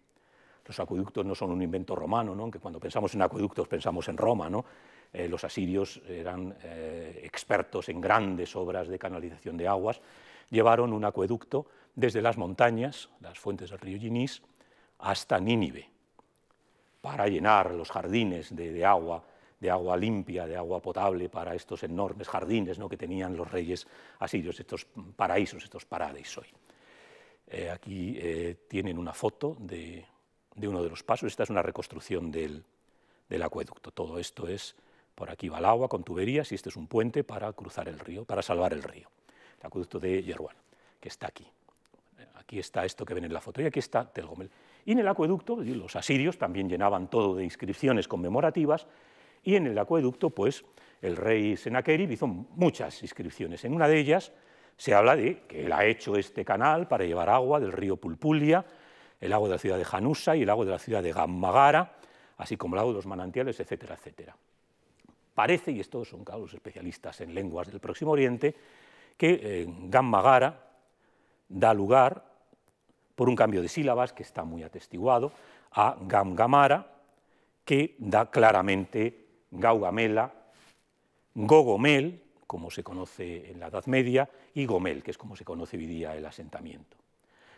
Los acueductos no son un invento romano, ¿no? aunque cuando pensamos en acueductos pensamos en Roma. ¿no? Eh, los asirios eran eh, expertos en grandes obras de canalización de aguas. Llevaron un acueducto desde las montañas, las fuentes del río Ginís, hasta Nínive, para llenar los jardines de agua de agua limpia, de agua potable para estos enormes jardines ¿no? que tenían los reyes asirios, estos paraísos, estos hoy. hoy. Eh, aquí eh, tienen una foto de, de, uno de los pasos, esta es una reconstrucción del, del acueducto. Todo esto es, por aquí va el agua con tuberías y este es un puente para cruzar el río, para salvar el río, el acueducto de Yerwan, que está aquí. Aquí está esto que ven en la foto y aquí está Telgomel. Y en el acueducto los asirios también llenaban todo de inscripciones conmemorativas y en el acueducto, pues, el rey Senaquerib hizo muchas inscripciones. En una de ellas se habla de que él ha hecho este canal para llevar agua del río Pulpulia, el agua de la ciudad de Janusa y el agua de la ciudad de Gammagara, así como el agua de los manantiales, etcétera, etcétera. Parece, y estos son claro, los especialistas en lenguas del Próximo Oriente, que eh, Gammagara da lugar, por un cambio de sílabas que está muy atestiguado, a Gamgamara, que da claramente Gaugamela, Gogomel, como se conoce en la Edad Media, y Gomel, que es como se conoce hoy día el asentamiento.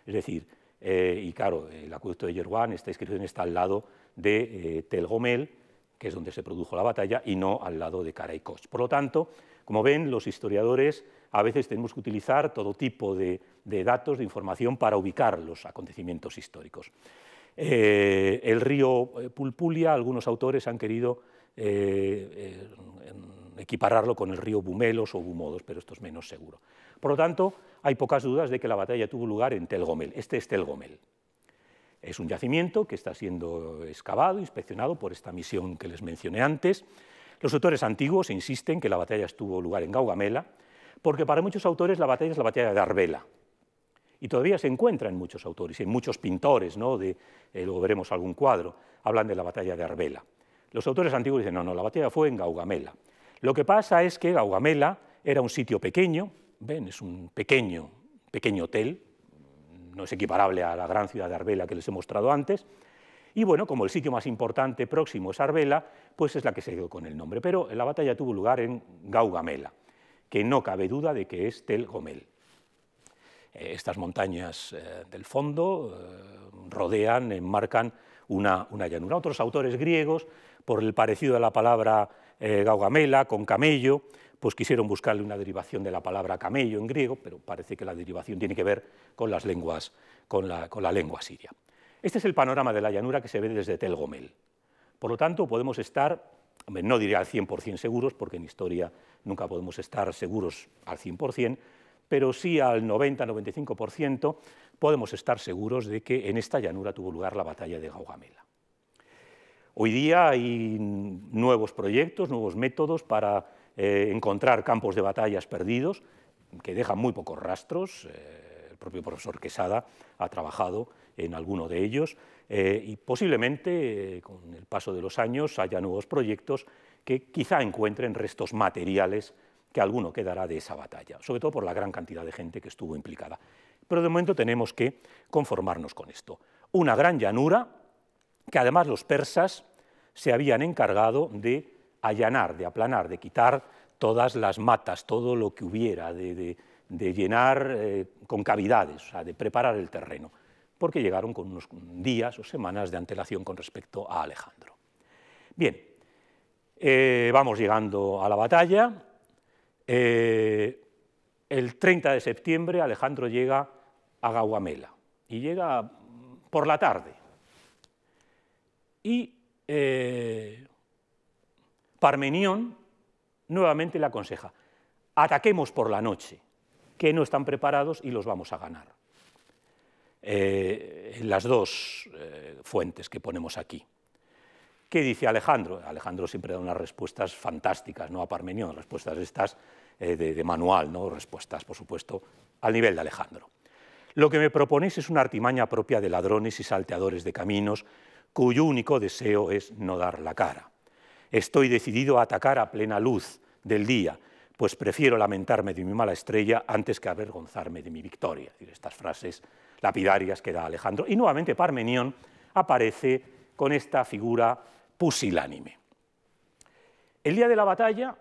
Es decir, eh, y claro, el acueducto de Yerwan, esta inscripción está al lado de eh, Telgomel, que es donde se produjo la batalla, y no al lado de Karaikos. Por lo tanto, como ven, los historiadores a veces tenemos que utilizar todo tipo de, datos, de información, para ubicar los acontecimientos históricos. Eh, el río Pulpulia, algunos autores han querido eh, eh, equipararlo con el río Bumelos o Bumodos, pero esto es menos seguro. Por lo tanto, hay pocas dudas de que la batalla tuvo lugar en Telgomel. Este es Telgomel. Es un yacimiento que está siendo excavado, inspeccionado por esta misión que les mencioné antes. Los autores antiguos insisten que la batalla estuvo lugar en Gaugamela, porque para muchos autores la batalla es la batalla de Arbela. Y todavía se encuentra en muchos autores, y en muchos pintores, ¿no? de, eh, luego veremos algún cuadro, hablan de la batalla de Arbela. Los autores antiguos dicen, no, no, la batalla fue en Gaugamela. Lo que pasa es que Gaugamela era un sitio pequeño, ven, es un pequeño, pequeño hotel, no es equiparable a la gran ciudad de Arbela que les he mostrado antes, y bueno, como el sitio más importante próximo es Arbela, pues es la que se dio con el nombre. Pero la batalla tuvo lugar en Gaugamela, que no cabe duda de que es Tel Gomel. Eh, estas montañas eh, del fondo eh, rodean, enmarcan una, una llanura. Otros autores griegos por el parecido de la palabra eh, gaugamela con camello, pues quisieron buscarle una derivación de la palabra camello en griego, pero parece que la derivación tiene que ver con las lenguas, con la, lengua siria. Este es el panorama de la llanura que se ve desde Tel Gomel. Por lo tanto, podemos estar, no diré al 100% seguros, porque en historia nunca podemos estar seguros al 100%, pero sí al 90-95% podemos estar seguros de que en esta llanura tuvo lugar la batalla de Gaugamela. Hoy día hay nuevos proyectos, nuevos métodos para eh, encontrar campos de batallas perdidos que dejan muy pocos rastros. Eh, el propio profesor Quesada ha trabajado en alguno de ellos eh, y posiblemente con el paso de los años haya nuevos proyectos que quizá encuentren restos materiales que alguno quedará de esa batalla, sobre todo por la gran cantidad de gente que estuvo implicada. Pero de momento tenemos que conformarnos con esto. Una gran llanura que además los persas se habían encargado de allanar, de aplanar, de quitar todas las matas, todo lo que hubiera, de, llenar eh, con cavidades, o sea, de preparar el terreno, porque llegaron con unos días o semanas de antelación con respecto a Alejandro. Bien, eh, vamos llegando a la batalla. Eh, el 30 de septiembre Alejandro llega a Gawamela y llega por la tarde, y eh, Parmenión nuevamente le aconseja, ataquemos por la noche, que no están preparados y los vamos a ganar. Eh, en las dos eh, fuentes que ponemos aquí. ¿Qué dice Alejandro? Alejandro siempre da unas respuestas fantásticas ¿no? a Parmenión, respuestas estas de, manual, ¿no? respuestas, por supuesto, al nivel de Alejandro. Lo que me proponéis es una artimaña propia de ladrones y salteadores de caminos cuyo único deseo es no dar la cara. Estoy decidido a atacar a plena luz del día, pues prefiero lamentarme de mi mala estrella antes que avergonzarme de mi victoria. estas frases lapidarias que da Alejandro. Y nuevamente Parmenión aparece con esta figura pusilánime. El día de la batalla,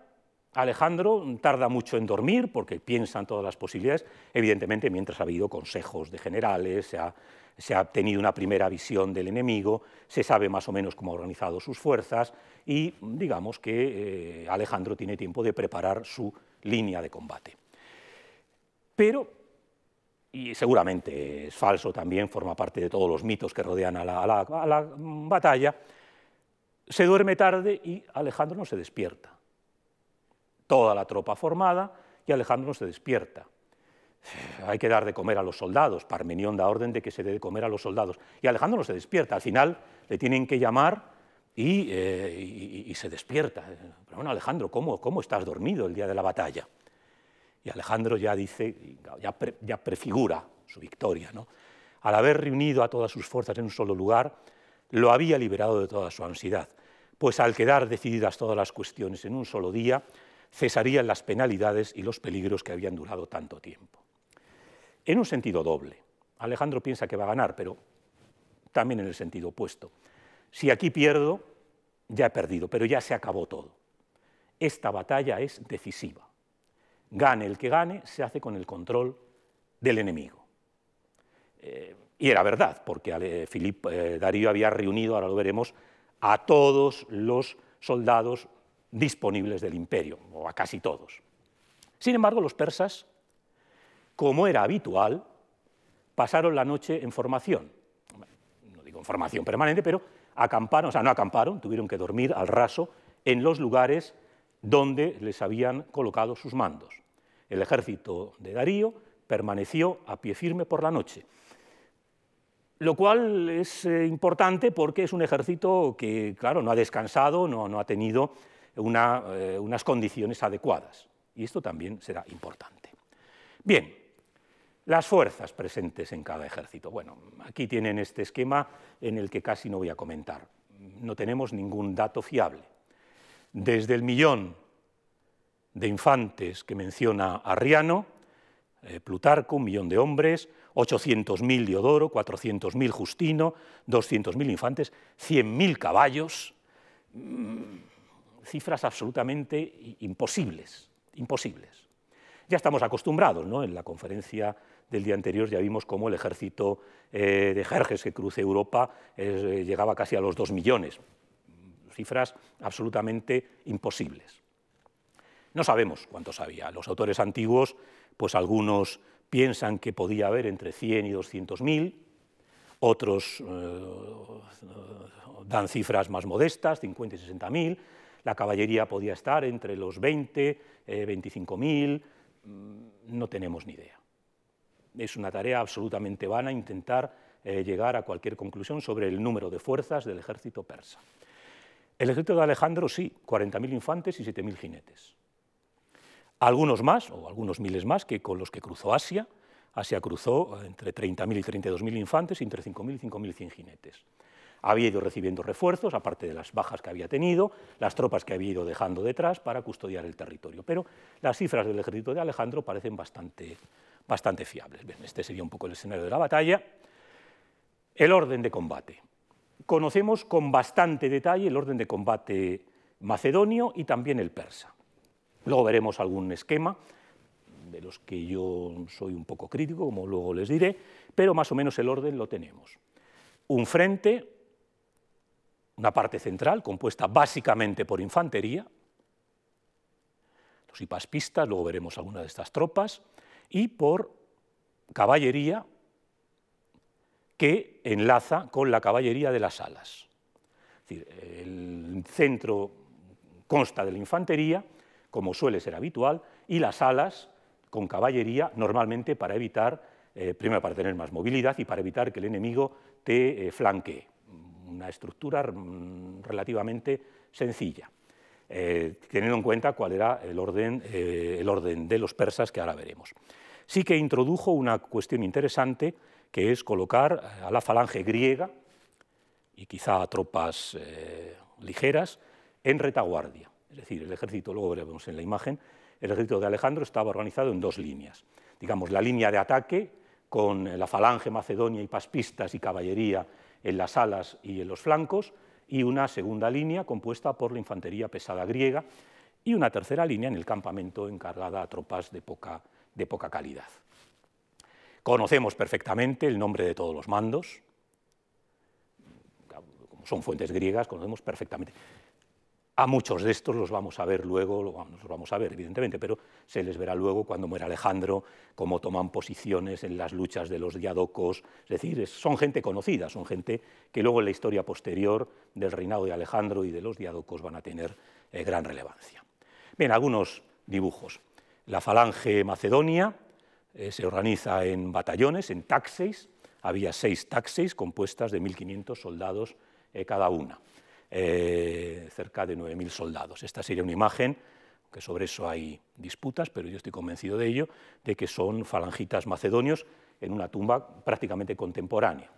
Alejandro tarda mucho en dormir porque piensa en todas las posibilidades, evidentemente mientras ha habido consejos de generales, se ha se ha obtenido una primera visión del enemigo, se sabe más o menos cómo ha organizado sus fuerzas y digamos que eh, Alejandro tiene tiempo de preparar su línea de combate. Pero, y seguramente es falso también, forma parte de todos los mitos que rodean a la, a la mm, batalla, se duerme tarde y Alejandro no se despierta. Toda la tropa formada y Alejandro no se despierta hay que dar de comer a los soldados. Parmenión da orden de que se dé de comer a los soldados. Y Alejandro no se despierta. Al final le tienen que llamar y, eh, se despierta. Pero bueno, Alejandro, ¿cómo, estás dormido el día de la batalla? Y Alejandro ya dice, ya, prefigura su victoria. Al haber reunido a todas sus fuerzas en un solo lugar, lo había liberado de toda su ansiedad, pues al quedar decididas todas las cuestiones en un solo día, cesarían las penalidades y los peligros que habían durado tanto tiempo en un sentido doble. Alejandro piensa que va a ganar, pero también en el sentido opuesto. Si aquí pierdo, ya he perdido, pero ya se acabó todo. Esta batalla es decisiva. Gane el que gane, se hace con el control del enemigo. Eh, y era verdad, porque eh, Darío había reunido, ahora lo veremos, a todos los soldados disponibles del imperio, o a casi todos. Sin embargo, los persas como era habitual, pasaron la noche en formación. No digo en formación permanente, pero acamparon, o sea, no acamparon, tuvieron que dormir al raso en los lugares donde les habían colocado sus mandos. El ejército de Darío permaneció a pie firme por la noche, lo cual es eh, importante porque es un ejército que, claro, no ha descansado, no, ha tenido eh, unas condiciones adecuadas. Y esto también será importante. Bien, las fuerzas presentes en cada ejército. Bueno, aquí tienen este esquema en el que casi no voy a comentar. No tenemos ningún dato fiable. Desde el millón de infantes que menciona Arriano, eh, Plutarco, un millón de hombres, 800.000 Diodoro, 400.000 Justino, 200.000 infantes, 100.000 caballos, mm, cifras absolutamente imposibles, imposibles. Ya estamos acostumbrados, ¿no? En la conferencia del día anterior ya vimos cómo el ejército eh, de Jerjes que cruce Europa eh, llegaba casi a los 2 millones, cifras absolutamente imposibles. No sabemos cuántos había. Los autores antiguos, pues algunos piensan que podía haber entre 100 y 200 mil, otros eh, dan cifras más modestas, 50 y 60 mil, la caballería podía estar entre los 20, y 25 mil, mm, no tenemos ni idea es una tarea absolutamente vana intentar eh, llegar a cualquier conclusión sobre el número de fuerzas del ejército persa. El ejército de Alejandro sí, 40.000 infantes y 7.000 jinetes. Algunos más, o algunos miles más, que con los que cruzó Asia. Asia cruzó eh, entre 30.000 y 32.000 infantes y entre 5.000 y 5.100 jinetes. Había ido recibiendo refuerzos, aparte de las bajas que había tenido, las tropas que había ido dejando detrás para custodiar el territorio. Pero las cifras del ejército de Alejandro parecen bastante, bastante fiables. este sería un poco el escenario de la batalla. El orden de combate. Conocemos con bastante detalle el orden de combate macedonio y también el persa. Luego veremos algún esquema de los que yo soy un poco crítico, como luego les diré, pero más o menos el orden lo tenemos. Un frente, una parte central compuesta básicamente por infantería, los hipaspistas, luego veremos alguna de estas tropas, y por caballería que enlaza con la caballería de las alas. el centro consta de la infantería, como suele ser habitual, y las alas con caballería normalmente para evitar, eh, primero para tener más movilidad y para evitar que el enemigo te eh, flanquee. Una estructura mm, relativamente sencilla, eh, teniendo en cuenta cuál era orden, el orden de los persas que ahora veremos sí que introdujo una cuestión interesante, que es colocar eh, a la falange griega, y quizá a tropas eh, ligeras, en retaguardia. Es decir, el ejército, luego veremos en la imagen, el ejército de Alejandro estaba organizado en dos líneas. Digamos, la línea de ataque, con eh, la falange macedonia y paspistas y caballería en las alas y en los flancos, y una segunda línea compuesta por la infantería pesada griega, y una tercera línea en el campamento encargada a tropas de poca de poca calidad. Conocemos perfectamente el nombre de todos los mandos, como son fuentes griegas, conocemos perfectamente. A muchos de estos los vamos a ver luego, los vamos a ver evidentemente, pero se les verá luego cuando muera Alejandro, cómo toman posiciones en las luchas de los diadocos, es decir, son gente conocida, son gente que luego en la historia posterior del reinado de Alejandro y de los diadocos van a tener eh, gran relevancia. Bien, algunos dibujos. La falange macedonia eh, se organiza en batallones, en taxis. Había seis taxis compuestas de 1.500 soldados eh, cada una, eh, cerca de 9.000 soldados. Esta sería una imagen que sobre eso hay disputas, pero yo estoy convencido de ello, de que son falangitas macedonios en una tumba prácticamente contemporánea.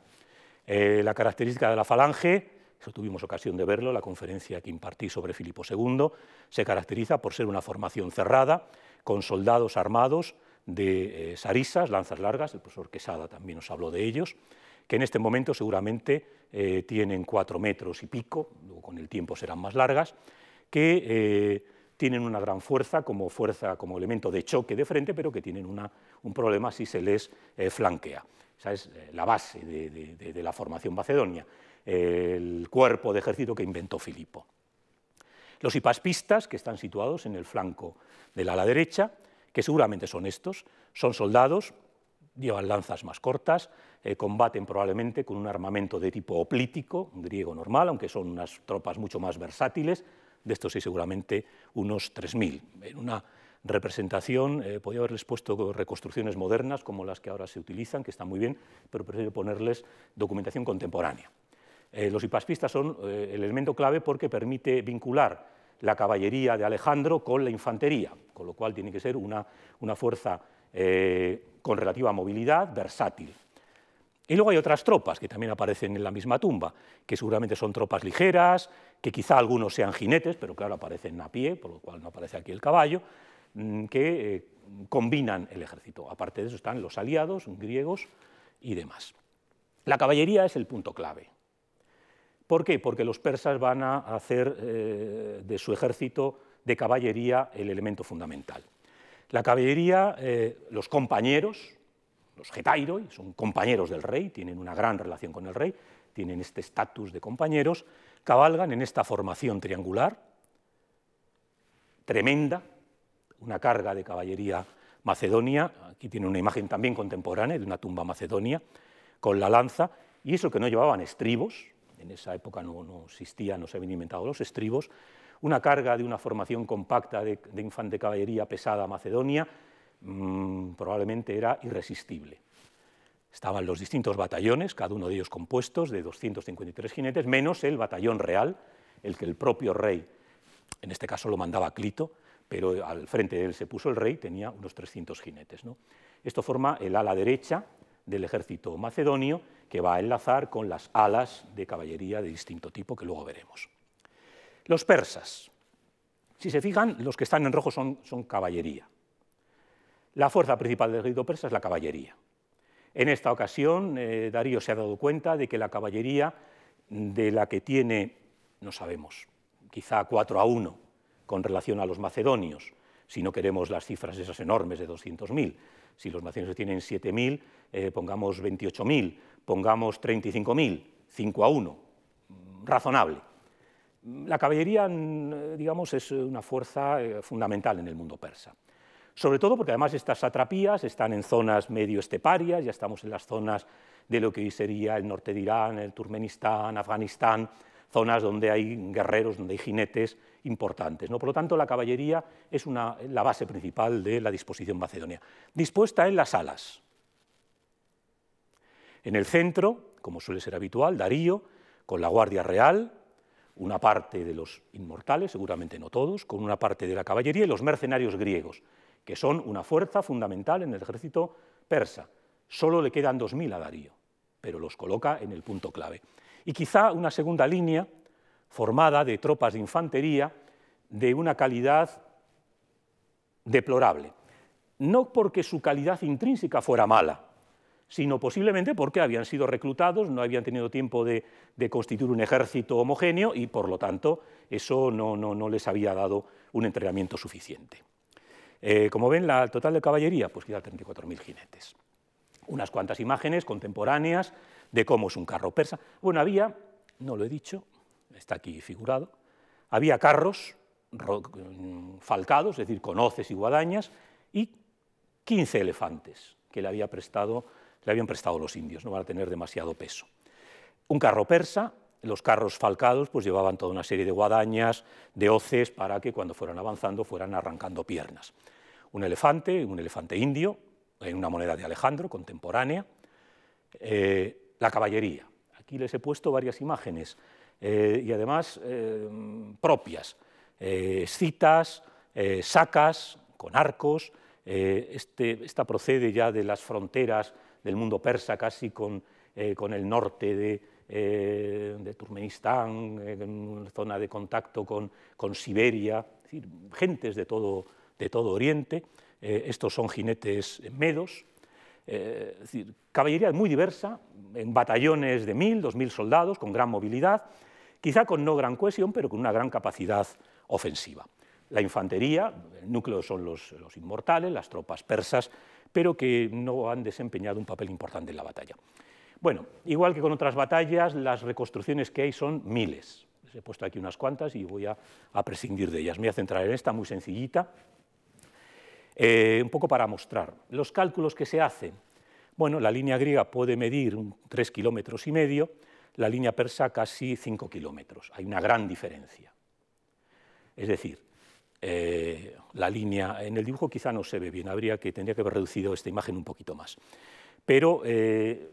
la característica de la falange eso tuvimos ocasión de verlo, la conferencia que impartí sobre Filipo II, se caracteriza por ser una formación cerrada, con soldados armados de eh, sarisas, lanzas largas, el profesor Quesada también nos habló de ellos, que en este momento seguramente eh, tienen cuatro metros y pico, con el tiempo serán más largas, que eh, tienen una gran fuerza como fuerza, como elemento de choque de frente, pero que tienen un problema si se les flanquea. Esa es la base de, de la formación macedonia, el cuerpo de ejército que inventó Filipo. Los hipaspistas, que están situados en el flanco del ala derecha, que seguramente son estos, son soldados, llevan lanzas más cortas, eh, combaten probablemente con un armamento de tipo oplítico, griego normal, aunque son unas tropas mucho más versátiles, de estos hay seguramente unos 3.000. En una representación, eh, podría haberles puesto reconstrucciones modernas como las que ahora se utilizan, que están muy bien, pero prefiero ponerles documentación contemporánea. Eh, los hipaspistas son eh, el elemento clave porque permite vincular la caballería de Alejandro con la infantería, con lo cual tiene que ser una, una fuerza eh, con relativa movilidad, versátil. Y luego hay otras tropas que también aparecen en la misma tumba, que seguramente son tropas ligeras, que quizá algunos sean jinetes, pero claro, aparecen a pie, por lo cual no aparece aquí el caballo, mm, que combinan el ejército. Aparte de eso están los aliados griegos y demás. La caballería es el punto clave. ¿Por qué? Porque los persas van a hacer eh, de su ejército de caballería el elemento fundamental. La caballería, eh, los compañeros, los getairoi, son compañeros del rey, tienen una gran relación con el rey, tienen este estatus de compañeros, cabalgan en esta formación triangular, tremenda, una carga de caballería macedonia, aquí tiene una imagen también contemporánea de una tumba macedonia, con la lanza, y eso que no llevaban estribos, en esa época no, no existían, no se habían inventado los estribos, una carga de una formación compacta de, de infante caballería pesada macedonia mm, probablemente era irresistible. Estaban los distintos batallones, cada uno de ellos compuestos de 253 jinetes, menos el batallón real, el que el propio rey, en este caso lo mandaba Clito, pero al frente de él se puso el rey, tenía unos 300 jinetes. Esto forma el ala derecha, del ejército macedonio, que va a enlazar con las alas de caballería de distinto tipo que luego veremos. Los persas. Si se fijan, los que están en rojo son, caballería. La fuerza principal del ejército persa es la caballería. En esta ocasión, eh, Darío se ha dado cuenta de que la caballería, de la que tiene, no sabemos, quizá 4 a 1 con relación a los macedonios, si no queremos las cifras esas enormes de 200.000, si los naciones tienen 7.000, eh, pongamos 28.000, pongamos 35.000, 5 a 1, razonable. La caballería, mm, eh, digamos, es una fuerza eh, fundamental en el mundo persa. Sobre todo porque además estas satrapías están en zonas medio esteparias, ya estamos en las zonas de lo que sería el norte de Irán, el Turmenistán, Afganistán, zonas donde hay guerreros, donde hay jinetes importantes. ¿no? Por lo tanto, la caballería es la base principal de la disposición macedonia, dispuesta en las alas. En el centro, como suele ser habitual, Darío, con la Guardia Real, una parte de los inmortales, seguramente no todos, con una parte de la caballería y los mercenarios griegos, que son una fuerza fundamental en el ejército persa. Solo le quedan 2.000 a Darío, pero los coloca en el punto clave. Y quizá una segunda línea formada de tropas de infantería de una calidad deplorable. No porque su calidad intrínseca fuera mala, sino posiblemente porque habían sido reclutados, no habían tenido tiempo de, constituir un ejército homogéneo y, por lo tanto, eso no, les había dado un entrenamiento suficiente. Eh, como ven, la, total de caballería, pues queda 34.000 jinetes. Unas cuantas imágenes contemporáneas de cómo es un carro persa. Bueno, había, no lo he dicho, está aquí figurado, había carros falcados, es decir, con hoces y guadañas, y 15 elefantes que le, habían prestado los indios, no van a tener demasiado peso. Un carro persa, los carros falcados pues llevaban toda una serie de guadañas, de hoces, para que cuando fueran avanzando fueran arrancando piernas. Un elefante, un elefante indio, en una moneda de Alejandro, contemporánea. Eh, la caballería. Aquí les he puesto varias imágenes. Eh, y además eh, propias, eh, citas, sacas con arcos, este, esta procede ya de las fronteras del mundo persa casi con, el norte de, de Turmenistán, en zona de contacto con, Siberia, decir, gentes de todo Oriente. estos son jinetes medos, eh, es decir, caballería muy diversa, en batallones de mil, dos mil soldados, con gran movilidad, quizá con no gran cohesión, pero con una gran capacidad ofensiva. La infantería, el núcleo son los, los inmortales, las tropas persas, pero que no han desempeñado un papel importante en la batalla. Bueno, igual que con otras batallas, las reconstrucciones que hay son miles. Les he puesto aquí unas cuantas y voy a prescindir de ellas. Me voy a centrar en esta muy sencillita, eh, un poco para mostrar. Los cálculos que se hacen, bueno, la línea griega puede medir 3 kilómetros y medio, la línea persa casi 5 kilómetros, hay una gran diferencia. Es decir, eh, la línea en el dibujo quizá no se ve bien, habría que, tendría que haber reducido esta imagen un poquito más. Pero eh,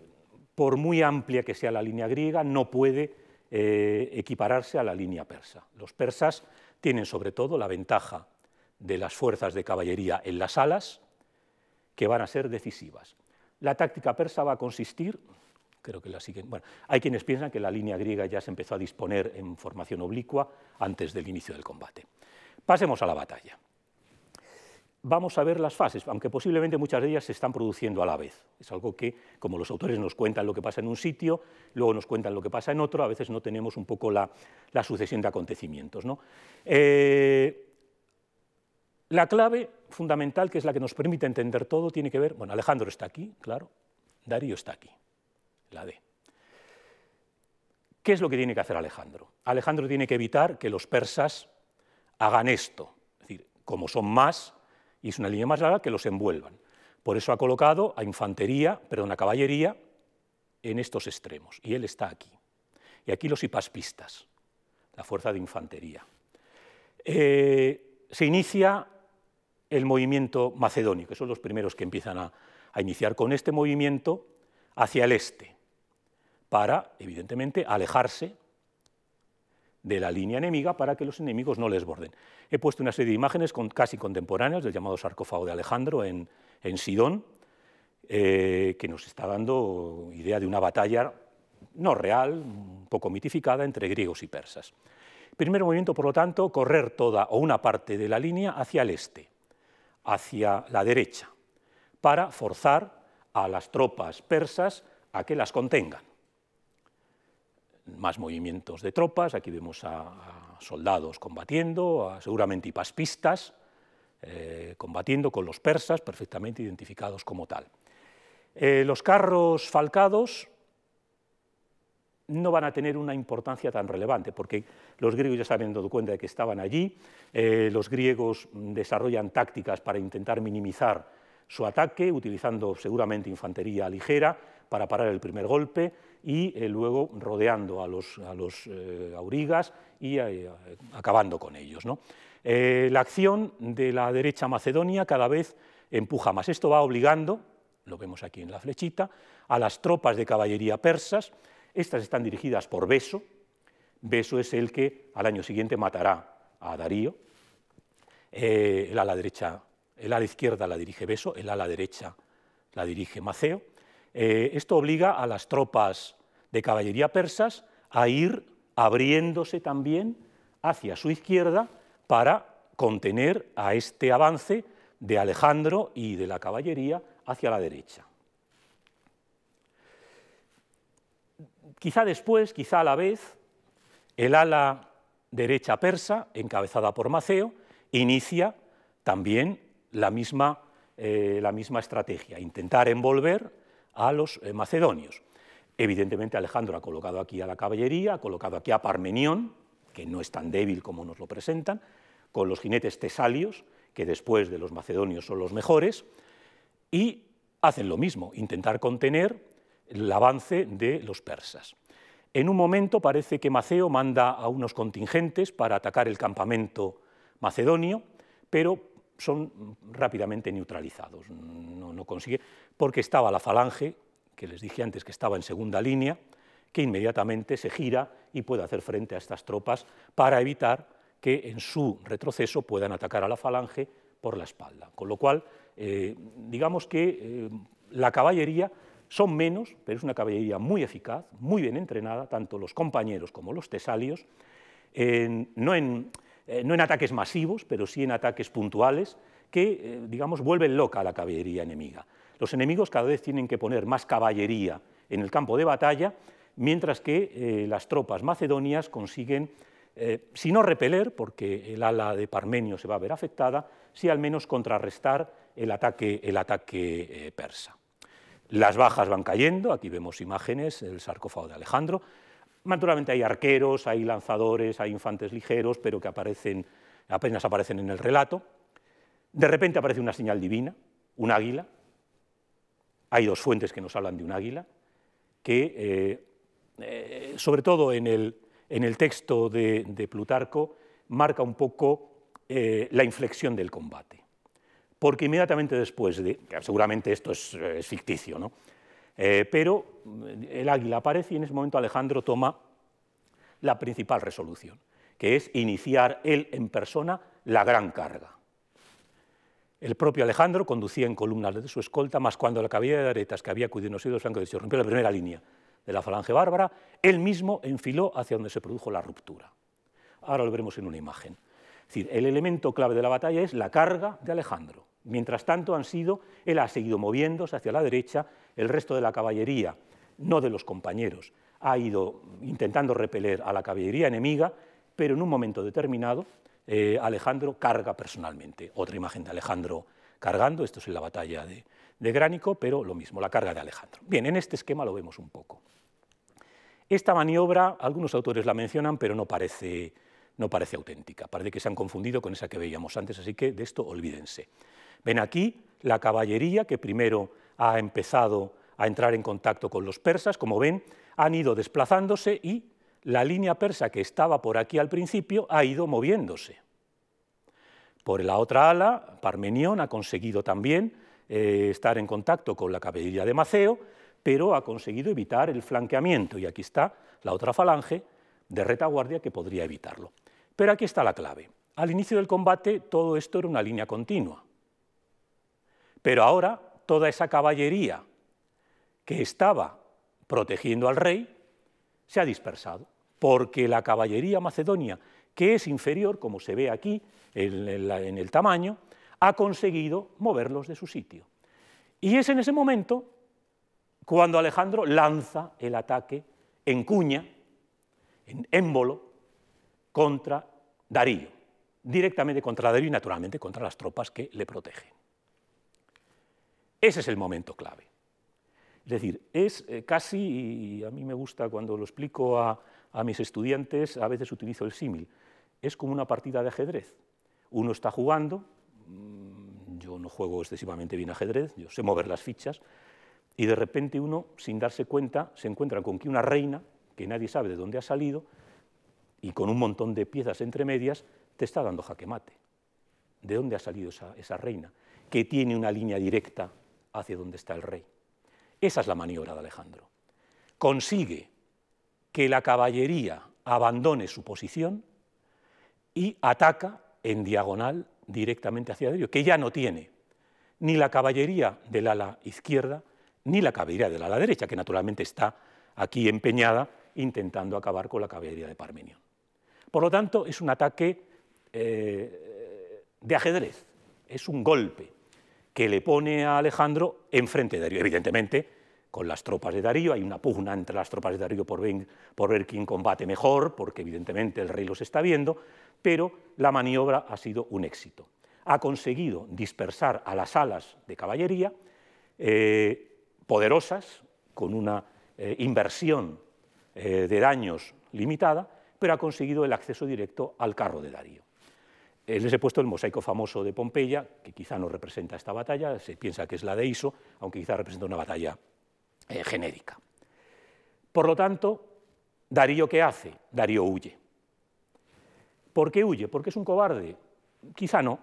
por muy amplia que sea la línea griega, no puede equipararse a la línea persa. Los persas tienen sobre todo la ventaja de las fuerzas de caballería en las alas, que van a ser decisivas. La táctica persa va a consistir, creo que la siguen, bueno, hay quienes piensan que la línea griega ya se empezó a disponer en formación oblicua antes del inicio del combate. Pasemos a la batalla. Vamos a ver las fases, aunque posiblemente muchas de ellas se están produciendo a la vez. Es algo que, como los autores nos cuentan lo que pasa en un sitio, luego nos cuentan lo que pasa en otro, a veces no tenemos un poco la, sucesión de acontecimientos. ¿no? Eh, la clave fundamental, que es la que nos permite entender todo, tiene que ver, bueno, Alejandro está aquí, claro, Darío está aquí, la D. ¿Qué es lo que tiene que hacer Alejandro? Alejandro tiene que evitar que los persas hagan esto, es decir, como son más, y es una línea más larga, que los envuelvan. Por eso ha colocado a infantería, perdón, a caballería en estos extremos, y él está aquí. Y aquí los hipaspistas, la fuerza de infantería. Eh, se inicia el movimiento macedónico, que son los primeros que empiezan a, iniciar con este movimiento hacia el este, para, evidentemente, alejarse de la línea enemiga para que los enemigos no les borden. He puesto una serie de imágenes casi contemporáneas del llamado sarcófago de Alejandro en, Sidón, eh, que nos está dando idea de una batalla no real, un poco mitificada, entre griegos y persas. Primer movimiento, por lo tanto, correr toda o una parte de la línea hacia el este hacia la derecha, para forzar a las tropas persas a que las contengan. Más movimientos de tropas, aquí vemos a, soldados combatiendo, seguramente hipaspistas eh, combatiendo con los persas, perfectamente identificados como tal. Eh, los carros falcados no van a tener una importancia tan relevante, porque los griegos ya se habían dado cuenta de que estaban allí, eh, los griegos desarrollan tácticas para intentar minimizar su ataque, utilizando seguramente infantería ligera para parar el primer golpe y eh, luego rodeando a los, eh, aurigas y acabando con ellos. ¿no? la acción de la derecha macedonia cada vez empuja más. Esto va obligando, lo vemos aquí en la flechita, a las tropas de caballería persas estas están dirigidas por Beso. Beso es el que al año siguiente matará a Darío. Eh, el ala derecha, izquierda la dirige Beso, el ala derecha la dirige Maceo. Eh, esto obliga a las tropas de caballería persas a ir abriéndose también hacia su izquierda para contener a este avance de Alejandro y de la caballería hacia la derecha. Quizá después, quizá a la vez, el ala derecha persa, encabezada por Maceo, inicia también la misma, eh, la misma estrategia, intentar envolver a los eh, macedonios. Evidentemente Alejandro ha colocado aquí a la caballería, ha colocado aquí a Parmenión, que no es tan débil como nos lo presentan, con los jinetes tesalios, que después de los macedonios son los mejores, y hacen lo mismo, intentar contener el avance de los persas. En un momento parece que Maceo manda a unos contingentes para atacar el campamento macedonio, pero son rápidamente neutralizados, no, consigue, porque estaba la falange, que les dije antes que estaba en segunda línea, que inmediatamente se gira y puede hacer frente a estas tropas para evitar que en su retroceso puedan atacar a la falange por la espalda. Con lo cual, eh, digamos que eh, la caballería son menos, pero es una caballería muy eficaz, muy bien entrenada, tanto los compañeros como los tesalios, eh, no, en, ataques masivos, pero sí en ataques puntuales, que, eh, digamos, vuelven loca a la caballería enemiga. Los enemigos cada vez tienen que poner más caballería en el campo de batalla, mientras que eh, las tropas macedonias consiguen, si no repeler, porque el ala de Parmenio se va a ver afectada, si al menos contrarrestar el ataque persa. Las bajas van cayendo, aquí vemos imágenes, el sarcófago de Alejandro. Naturalmente hay arqueros, hay lanzadores, hay infantes ligeros, pero que aparecen, apenas aparecen en el relato. De repente aparece una señal divina, un águila. Hay dos fuentes que nos hablan de un águila, que eh, eh, sobre todo en el, en el texto de, Plutarco marca un poco eh, la inflexión del combate porque inmediatamente después de, seguramente esto es, eh, ficticio, ¿no? Eh, pero eh, el águila aparece y en ese momento Alejandro toma la principal resolución, que es iniciar él en persona la gran carga. El propio Alejandro conducía en columnas de su escolta, más cuando la caballería de aretas que había acudido en los Franco se rompió la primera línea de la falange bárbara, él mismo enfiló hacia donde se produjo la ruptura. Ahora lo veremos en una imagen. Es decir, el elemento clave de la batalla es la carga de Alejandro Mientras tanto, han sido, él ha seguido moviéndose hacia la derecha, el resto de la caballería, no de los compañeros, ha ido intentando repeler a la caballería enemiga, pero en un momento determinado eh, Alejandro carga personalmente. Otra imagen de Alejandro cargando, esto es en la batalla de, Gránico, pero lo mismo, la carga de Alejandro. Bien, en este esquema lo vemos un poco. Esta maniobra, algunos autores la mencionan, pero no parece, no parece auténtica, parece que se han confundido con esa que veíamos antes, así que de esto olvídense. Ven aquí la caballería que primero ha empezado a entrar en contacto con los persas, como ven, han ido desplazándose y la línea persa que estaba por aquí al principio ha ido moviéndose. Por la otra ala, Parmenión ha conseguido también eh, estar en contacto con la caballería de Maceo, pero ha conseguido evitar el flanqueamiento. Y aquí está la otra falange de retaguardia que podría evitarlo. Pero aquí está la clave. Al inicio del combate todo esto era una línea continua. Pero ahora toda esa caballería que estaba protegiendo al rey se ha dispersado, porque la caballería macedonia, que es inferior, como se ve aquí en el, tamaño, ha conseguido moverlos de su sitio. Y es en ese momento cuando Alejandro lanza el ataque en cuña, en émbolo, contra Darío, directamente contra Darío y naturalmente contra las tropas que le protegen. Ese es el momento clave. Es decir, es eh, casi, y a mí me gusta cuando lo explico a, mis estudiantes, a veces utilizo el símil, es como una partida de ajedrez. Uno está jugando, mm, yo no juego excesivamente bien ajedrez, yo sé mover las fichas, y de repente uno, sin darse cuenta, se encuentra con que una reina, que nadie sabe de dónde ha salido, y con un montón de piezas entre medias, te está dando jaque mate. ¿De dónde ha salido esa, esa reina? Que tiene una línea directa hacia donde está el rey. Esa es la maniobra de Alejandro. Consigue que la caballería abandone su posición y ataca en diagonal directamente hacia Adelio, que ya no tiene ni la caballería del ala izquierda ni la caballería del ala derecha, que naturalmente está aquí empeñada intentando acabar con la caballería de Parmenio. Por lo tanto, es un ataque eh, de ajedrez, es un golpe que le pone a Alejandro enfrente de Darío. Evidentemente, con las tropas de Darío, hay una pugna entre las tropas de Darío por ver, quién combate mejor, porque evidentemente el rey los está viendo, pero la maniobra ha sido un éxito. Ha conseguido dispersar a las alas de caballería, eh, poderosas, con una eh, inversión eh, de daños limitada, pero ha conseguido el acceso directo al carro de Darío les he puesto el mosaico famoso de Pompeya, que quizá no representa esta batalla, se piensa que es la de Iso, aunque quizá representa una batalla eh, genérica. Por lo tanto, Darío ¿qué hace? Darío huye. ¿Por qué huye? ¿Porque es un cobarde? Quizá no.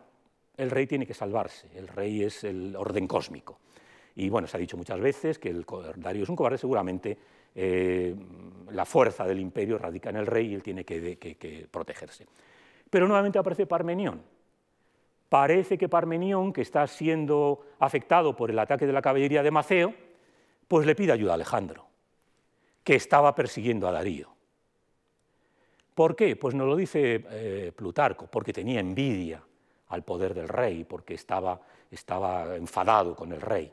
El rey tiene que salvarse, el rey es el orden cósmico. Y bueno, se ha dicho muchas veces que el Darío es un cobarde, seguramente eh, la fuerza del imperio radica en el rey y él tiene que protegerse. Pero nuevamente aparece Parmenión. Parece que Parmenión, que está siendo afectado por el ataque de la caballería de Maceo, pues le pide ayuda a Alejandro, que estaba persiguiendo a Darío. ¿Por qué? Pues nos lo dice eh, Plutarco, porque tenía envidia al poder del rey, porque estaba, estaba enfadado con el rey.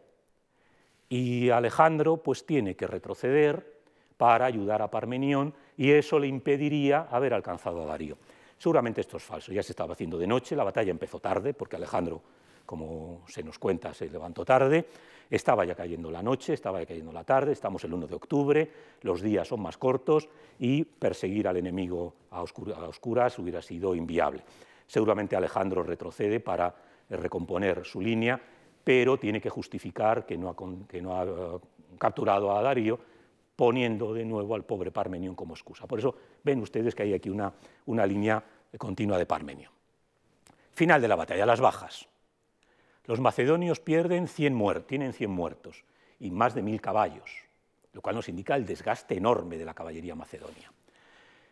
Y Alejandro pues tiene que retroceder para ayudar a Parmenión y eso le impediría haber alcanzado a Darío. Seguramente esto es falso, ya se estaba haciendo de noche, la batalla empezó tarde, porque Alejandro, como se nos cuenta, se levantó tarde, estaba ya cayendo la noche, estaba ya cayendo la tarde, estamos el 1 de octubre, los días son más cortos y perseguir al enemigo a, oscuras hubiera sido inviable. Seguramente Alejandro retrocede para recomponer su línea, pero tiene que justificar que no ha eh, capturado a Darío poniendo de nuevo al pobre Parmenión como excusa. Por eso ven ustedes que hay aquí una, línea continua de Parmenión. Final de la batalla, las bajas. Los macedonios pierden 100 muertos, tienen 100 muertos y más de 1.000 caballos, lo cual nos indica el desgaste enorme de la caballería macedonia.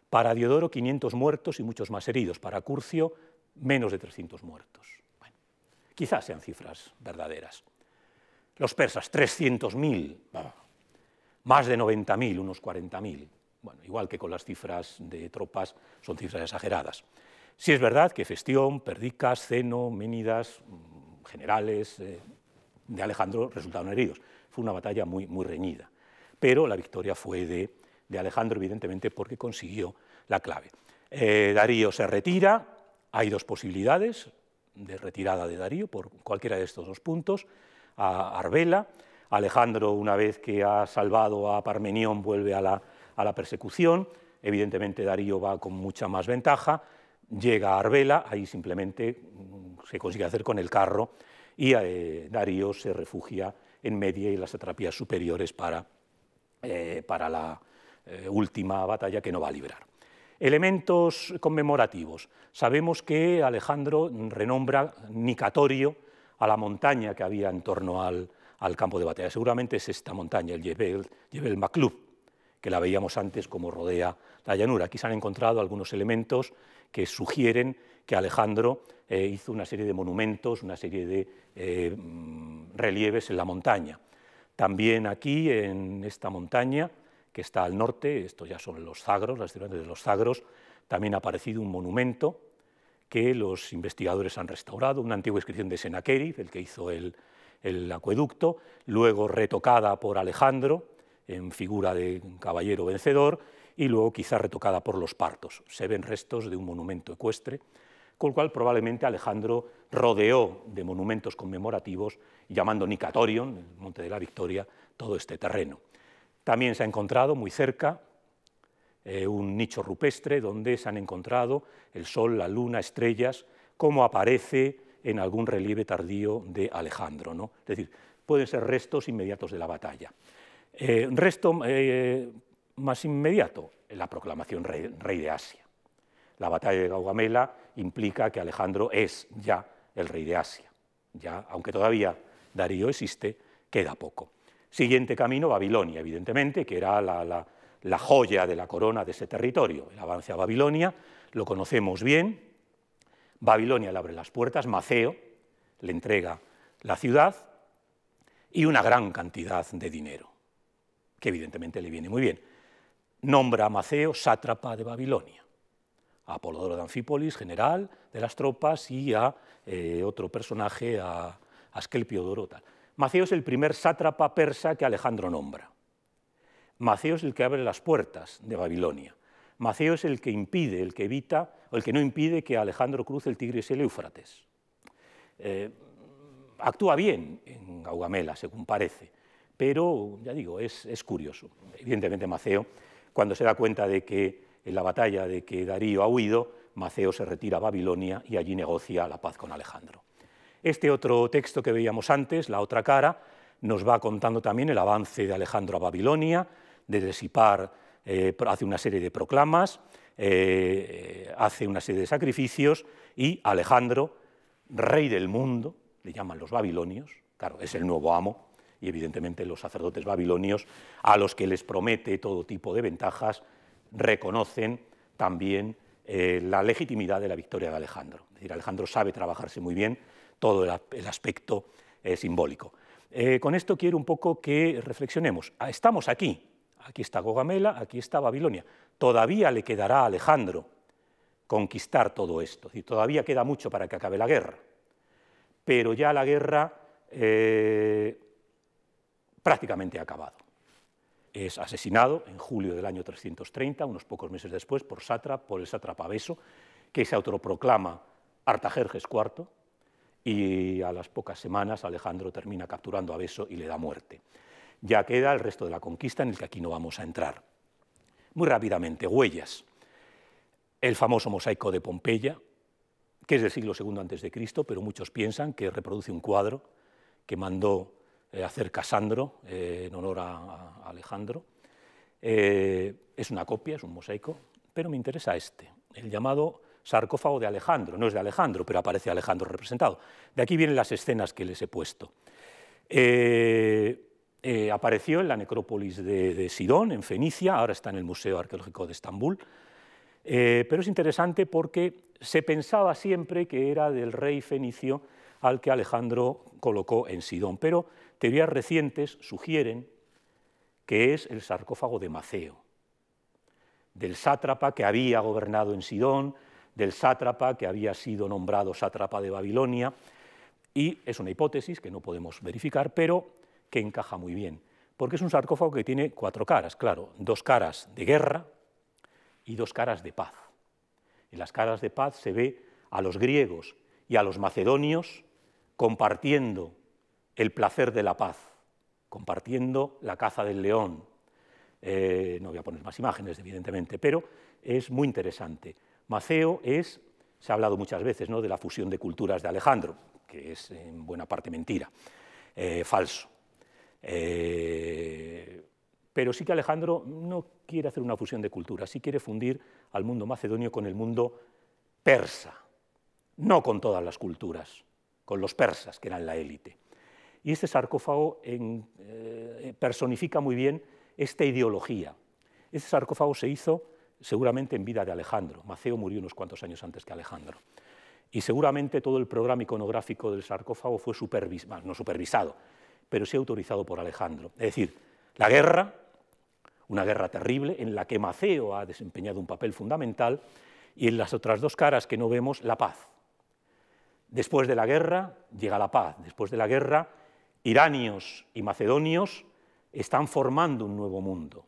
Para Diodoro, 500 muertos y muchos más heridos. Para Curcio, menos de 300 muertos. quizás sean cifras verdaderas. Los persas, 300.000 más de 90.000, unos 40.000. Bueno, igual que con las cifras de tropas, son cifras exageradas. Sí es verdad que Festión, Perdicas, Ceno, Ménidas, mm, generales eh, de Alejandro resultaron heridos. Fue una batalla muy, muy reñida, pero la victoria fue de, Alejandro, evidentemente, porque consiguió la clave. Eh, Darío se retira, hay dos posibilidades de retirada de Darío por cualquiera de estos dos puntos, a Arbela, Alejandro, una vez que ha salvado a Parmenión, vuelve a la, persecución. Evidentemente Darío va con mucha más ventaja. Llega a Arbela, ahí simplemente mm, se consigue hacer con el carro y eh, Darío se refugia en Media y las satrapías superiores para, eh, la eh, última batalla que no va a librar. Elementos conmemorativos. Sabemos que Alejandro renombra Nicatorio a la montaña que había en torno al, al campo de batalla. Seguramente es esta montaña, el Jebel, Jebel Maklub, que la veíamos antes como rodea la llanura. Aquí se han encontrado algunos elementos que sugieren que Alejandro eh, hizo una serie de monumentos, una serie de eh, mm, relieves en la montaña. También aquí, en esta montaña, que está al norte, esto ya son los Zagros, las ciudades de los Zagros, también ha aparecido un monumento que los investigadores han restaurado, una antigua inscripción de Senaquerib, el que hizo el, el acueducto, luego retocada por Alejandro en figura de caballero vencedor y luego quizá retocada por los partos. Se ven restos de un monumento ecuestre, con el cual probablemente Alejandro rodeó de monumentos conmemorativos llamando Nicatorion, el Monte de la Victoria, todo este terreno. También se ha encontrado muy cerca eh, un nicho rupestre donde se han encontrado el sol, la luna, estrellas, como aparece en algún relieve tardío de Alejandro. ¿no? Es decir, pueden ser restos inmediatos de la batalla. Eh, resto eh, más inmediato, la proclamación rey, de Asia. La batalla de Gaugamela implica que Alejandro es ya el rey de Asia. Ya, aunque todavía Darío existe, queda poco. Siguiente camino, Babilonia, evidentemente, que era la, la joya de la corona de ese territorio. El avance a Babilonia lo conocemos bien, Babilonia le abre las puertas, Maceo le entrega la ciudad y una gran cantidad de dinero, que evidentemente le viene muy bien. Nombra a Maceo sátrapa de Babilonia, a Apolodoro de Anfípolis, general de las tropas, y a eh, otro personaje, a Asclepio Dorota. Maceo es el primer sátrapa persa que Alejandro nombra. Maceo es el que abre las puertas de Babilonia. Maceo es el que impide, el que evita, o el que no impide que Alejandro cruce el Tigris y el Éufrates. Eh, actúa bien en Gaugamela, según parece, pero, ya digo, es, es curioso. Evidentemente Maceo, cuando se da cuenta de que en la batalla de que Darío ha huido, Maceo se retira a Babilonia y allí negocia la paz con Alejandro. Este otro texto que veíamos antes, la otra cara, nos va contando también el avance de Alejandro a Babilonia, de Desipar eh, hace una serie de proclamas, eh, eh, hace una serie de sacrificios y Alejandro, rey del mundo, le llaman los babilonios, claro, es el nuevo amo y evidentemente los sacerdotes babilonios, a los que les promete todo tipo de ventajas, reconocen también la legitimidad de la victoria de Alejandro. decir, Alejandro sabe trabajarse muy bien todo el aspecto simbólico. con esto quiero un poco que reflexionemos. Ah, estamos aquí, Aquí está Gogamela, aquí está Babilonia. Todavía le quedará a Alejandro conquistar todo esto. Y todavía queda mucho para que acabe la guerra. Pero ya la guerra eh, prácticamente ha acabado. Es asesinado en julio del año 330, unos pocos meses después, por Satra, por el sátrapa Abeso que se autoproclama Artajerjes IV, y a las pocas semanas Alejandro termina capturando a Beso y le da muerte. Ya queda el resto de la conquista en el que aquí no vamos a entrar. Muy rápidamente, huellas. El famoso mosaico de Pompeya, que es del siglo II Cristo, pero muchos piensan que reproduce un cuadro que mandó eh, hacer Casandro eh, en honor a, Alejandro. Eh, es una copia, es un mosaico, pero me interesa este, el llamado sarcófago de Alejandro. No es de Alejandro, pero aparece Alejandro representado. De aquí vienen las escenas que les he puesto. Eh, apareció en la necrópolis de, Sidón, en Fenicia, ahora está en el Museo Arqueológico de Estambul, eh, pero es interesante porque se pensaba siempre que era del rey fenicio al que Alejandro colocó en Sidón, pero teorías recientes sugieren que es el sarcófago de Maceo, del sátrapa que había gobernado en Sidón, del sátrapa que había sido nombrado sátrapa de Babilonia, y es una hipótesis que no podemos verificar, pero que encaja muy bien, porque es un sarcófago que tiene cuatro caras, claro, dos caras de guerra y dos caras de paz. En las caras de paz se ve a los griegos y a los macedonios compartiendo el placer de la paz, compartiendo la caza del león. Eh, no voy a poner más imágenes, evidentemente, pero es muy interesante. Maceo es, se ha hablado muchas veces ¿no? de la fusión de culturas de Alejandro, que es en buena parte mentira, eh, falso. Eh, pero sí que Alejandro no quiere hacer una fusión de culturas, sí quiere fundir al mundo macedonio con el mundo persa, no con todas las culturas, con los persas, que eran la élite. Y este sarcófago eh, personifica muy bien esta ideología. Este sarcófago se hizo seguramente en vida de Alejandro. Maceo murió unos cuantos años antes que Alejandro. Y seguramente todo el programa iconográfico del sarcófago fue no supervisado, pero sí autorizado por Alejandro. Es decir, la guerra, una guerra terrible en la que Maceo ha desempeñado un papel fundamental, y en las otras dos caras que no vemos, la paz. Después de la guerra llega la paz. Después de la guerra, iranios y macedonios están formando un nuevo mundo.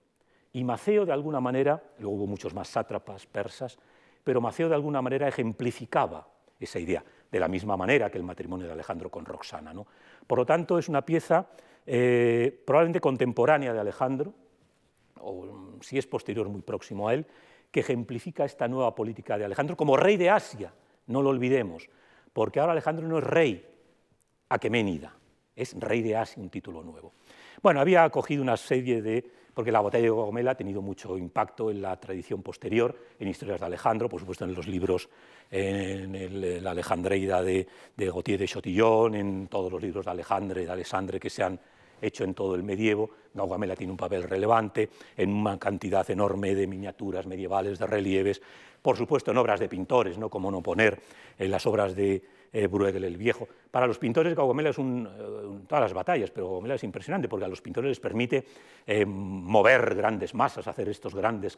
Y Maceo, de alguna manera, luego hubo muchos más sátrapas persas, pero Maceo, de alguna manera, ejemplificaba esa idea de la misma manera que el matrimonio de Alejandro con Roxana. ¿no? Por lo tanto, es una pieza eh, probablemente contemporánea de Alejandro, o mm, si es posterior, muy próximo a él, que ejemplifica esta nueva política de Alejandro como rey de Asia, no lo olvidemos, porque ahora Alejandro no es rey aqueménida, es rey de Asia, un título nuevo. Bueno, había acogido una serie de porque la batalla de Gomela ha tenido mucho impacto en la tradición posterior, en historias de Alejandro, por supuesto en los libros, en, la Alejandreida de, Gautier de Chotillon, en todos los libros de y de Alessandre que se han hecho en todo el medievo. Gaugamela tiene un papel relevante en una cantidad enorme de miniaturas medievales, de relieves, por supuesto en obras de pintores, ¿no? como no poner en las obras de eh, Bruegel el Viejo. Para los pintores Gaugamela es eh, un, todas las batallas, pero Gaugamela es impresionante porque a los pintores les permite eh, mover grandes masas, hacer estos grandes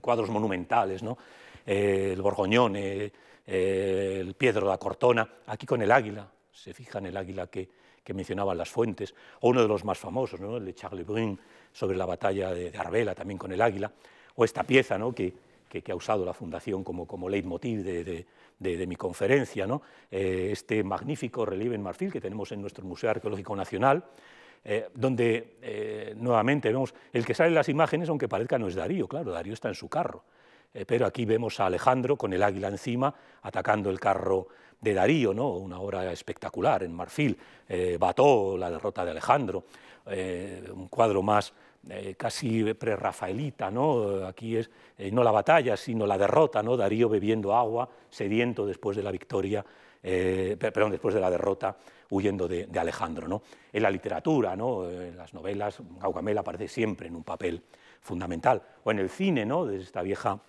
cuadros monumentales, ¿no? el Borgoñón, el Piedro da Cortona, aquí con el águila, se fijan el águila que que mencionaban las fuentes, o uno de los más famosos, el de Charles Brun, sobre la batalla de, Arbela, también con el águila, o esta pieza que, ha usado la Fundación como, como leitmotiv de, mi conferencia, eh, este magnífico relieve en marfil que tenemos en nuestro Museo Arqueológico Nacional, eh, donde eh, nuevamente vemos el que sale en las imágenes, aunque parezca no es Darío, claro, Darío está en su carro, eh, pero aquí vemos a Alejandro con el águila encima atacando el carro de Darío, ¿no? una obra espectacular en marfil, eh, Bató, la derrota de Alejandro, eh, un cuadro más casi prerrafaelita, ¿no? aquí es no la batalla, sino la derrota, ¿no? Darío bebiendo agua, sediento después de la victoria, perdón, después de la derrota, huyendo de, Alejandro. En la literatura, en las novelas, Gaugamela aparece siempre en un papel fundamental, o en el cine, ¿no? desde esta vieja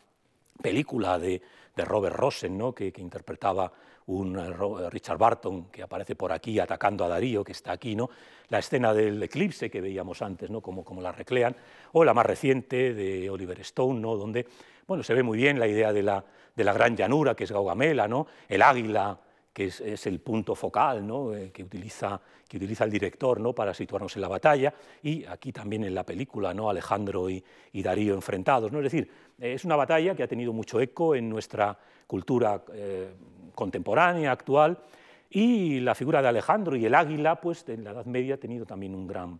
película de, de Robert Rosen, ¿no? que, interpretaba un eh, eh, Richard Barton que aparece por aquí atacando a Darío, que está aquí, ¿no? la escena del eclipse que veíamos antes, ¿no? como, como la reclean, o la más reciente de Oliver Stone, ¿no? donde bueno, se ve muy bien la idea de la, de la gran llanura, que es Gaugamela, ¿no? el águila que es, el punto focal eh, que, utiliza, el director para situarnos en la batalla, y aquí también en la película, Alejandro y, Darío enfrentados. Es decir, es una batalla que ha tenido mucho eco en nuestra cultura eh, contemporánea, actual, y la figura de Alejandro y el águila, pues en la Edad Media ha tenido también un gran,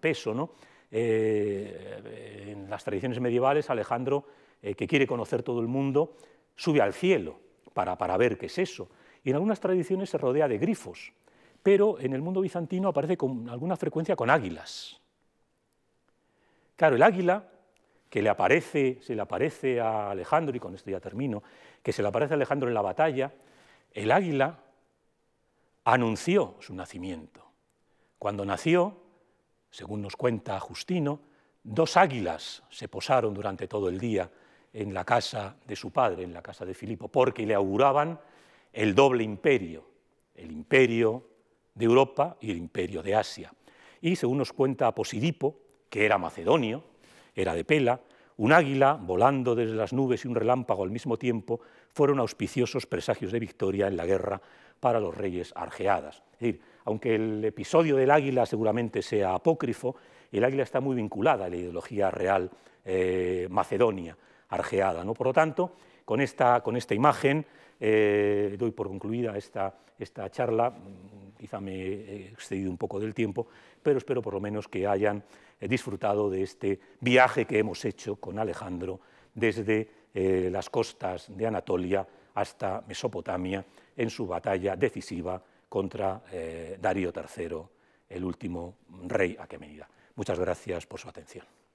peso. Eh, en las tradiciones medievales, Alejandro, que quiere conocer todo el mundo, sube al cielo para ver qué es eso y En algunas tradiciones se rodea de grifos, pero en el mundo bizantino aparece con alguna frecuencia con águilas. Claro, el águila que le aparece, se le aparece a Alejandro, y con esto ya termino, que se le aparece a Alejandro en la batalla, el águila anunció su nacimiento. Cuando nació, según nos cuenta Justino, dos águilas se posaron durante todo el día en la casa de su padre, en la casa de Filipo, porque le auguraban el doble imperio, el imperio de Europa y el imperio de Asia. Y según nos cuenta Posidipo, que era macedonio, era de Pela, un águila volando desde las nubes y un relámpago al mismo tiempo fueron auspiciosos presagios de victoria en la guerra para los reyes argeadas. Es decir, aunque el episodio del águila seguramente sea apócrifo, el águila está muy vinculada a la ideología real eh, macedonia, argeada. ¿no? Por lo tanto, con esta imagen eh, doy por concluida esta, charla, mm, quizá me he excedido un poco del tiempo, pero espero por lo menos que hayan eh, disfrutado de este viaje que hemos hecho con Alejandro desde eh, las costas de Anatolia hasta Mesopotamia en su batalla decisiva contra Darío III, el último rey aquemenida. Muchas gracias por su atención.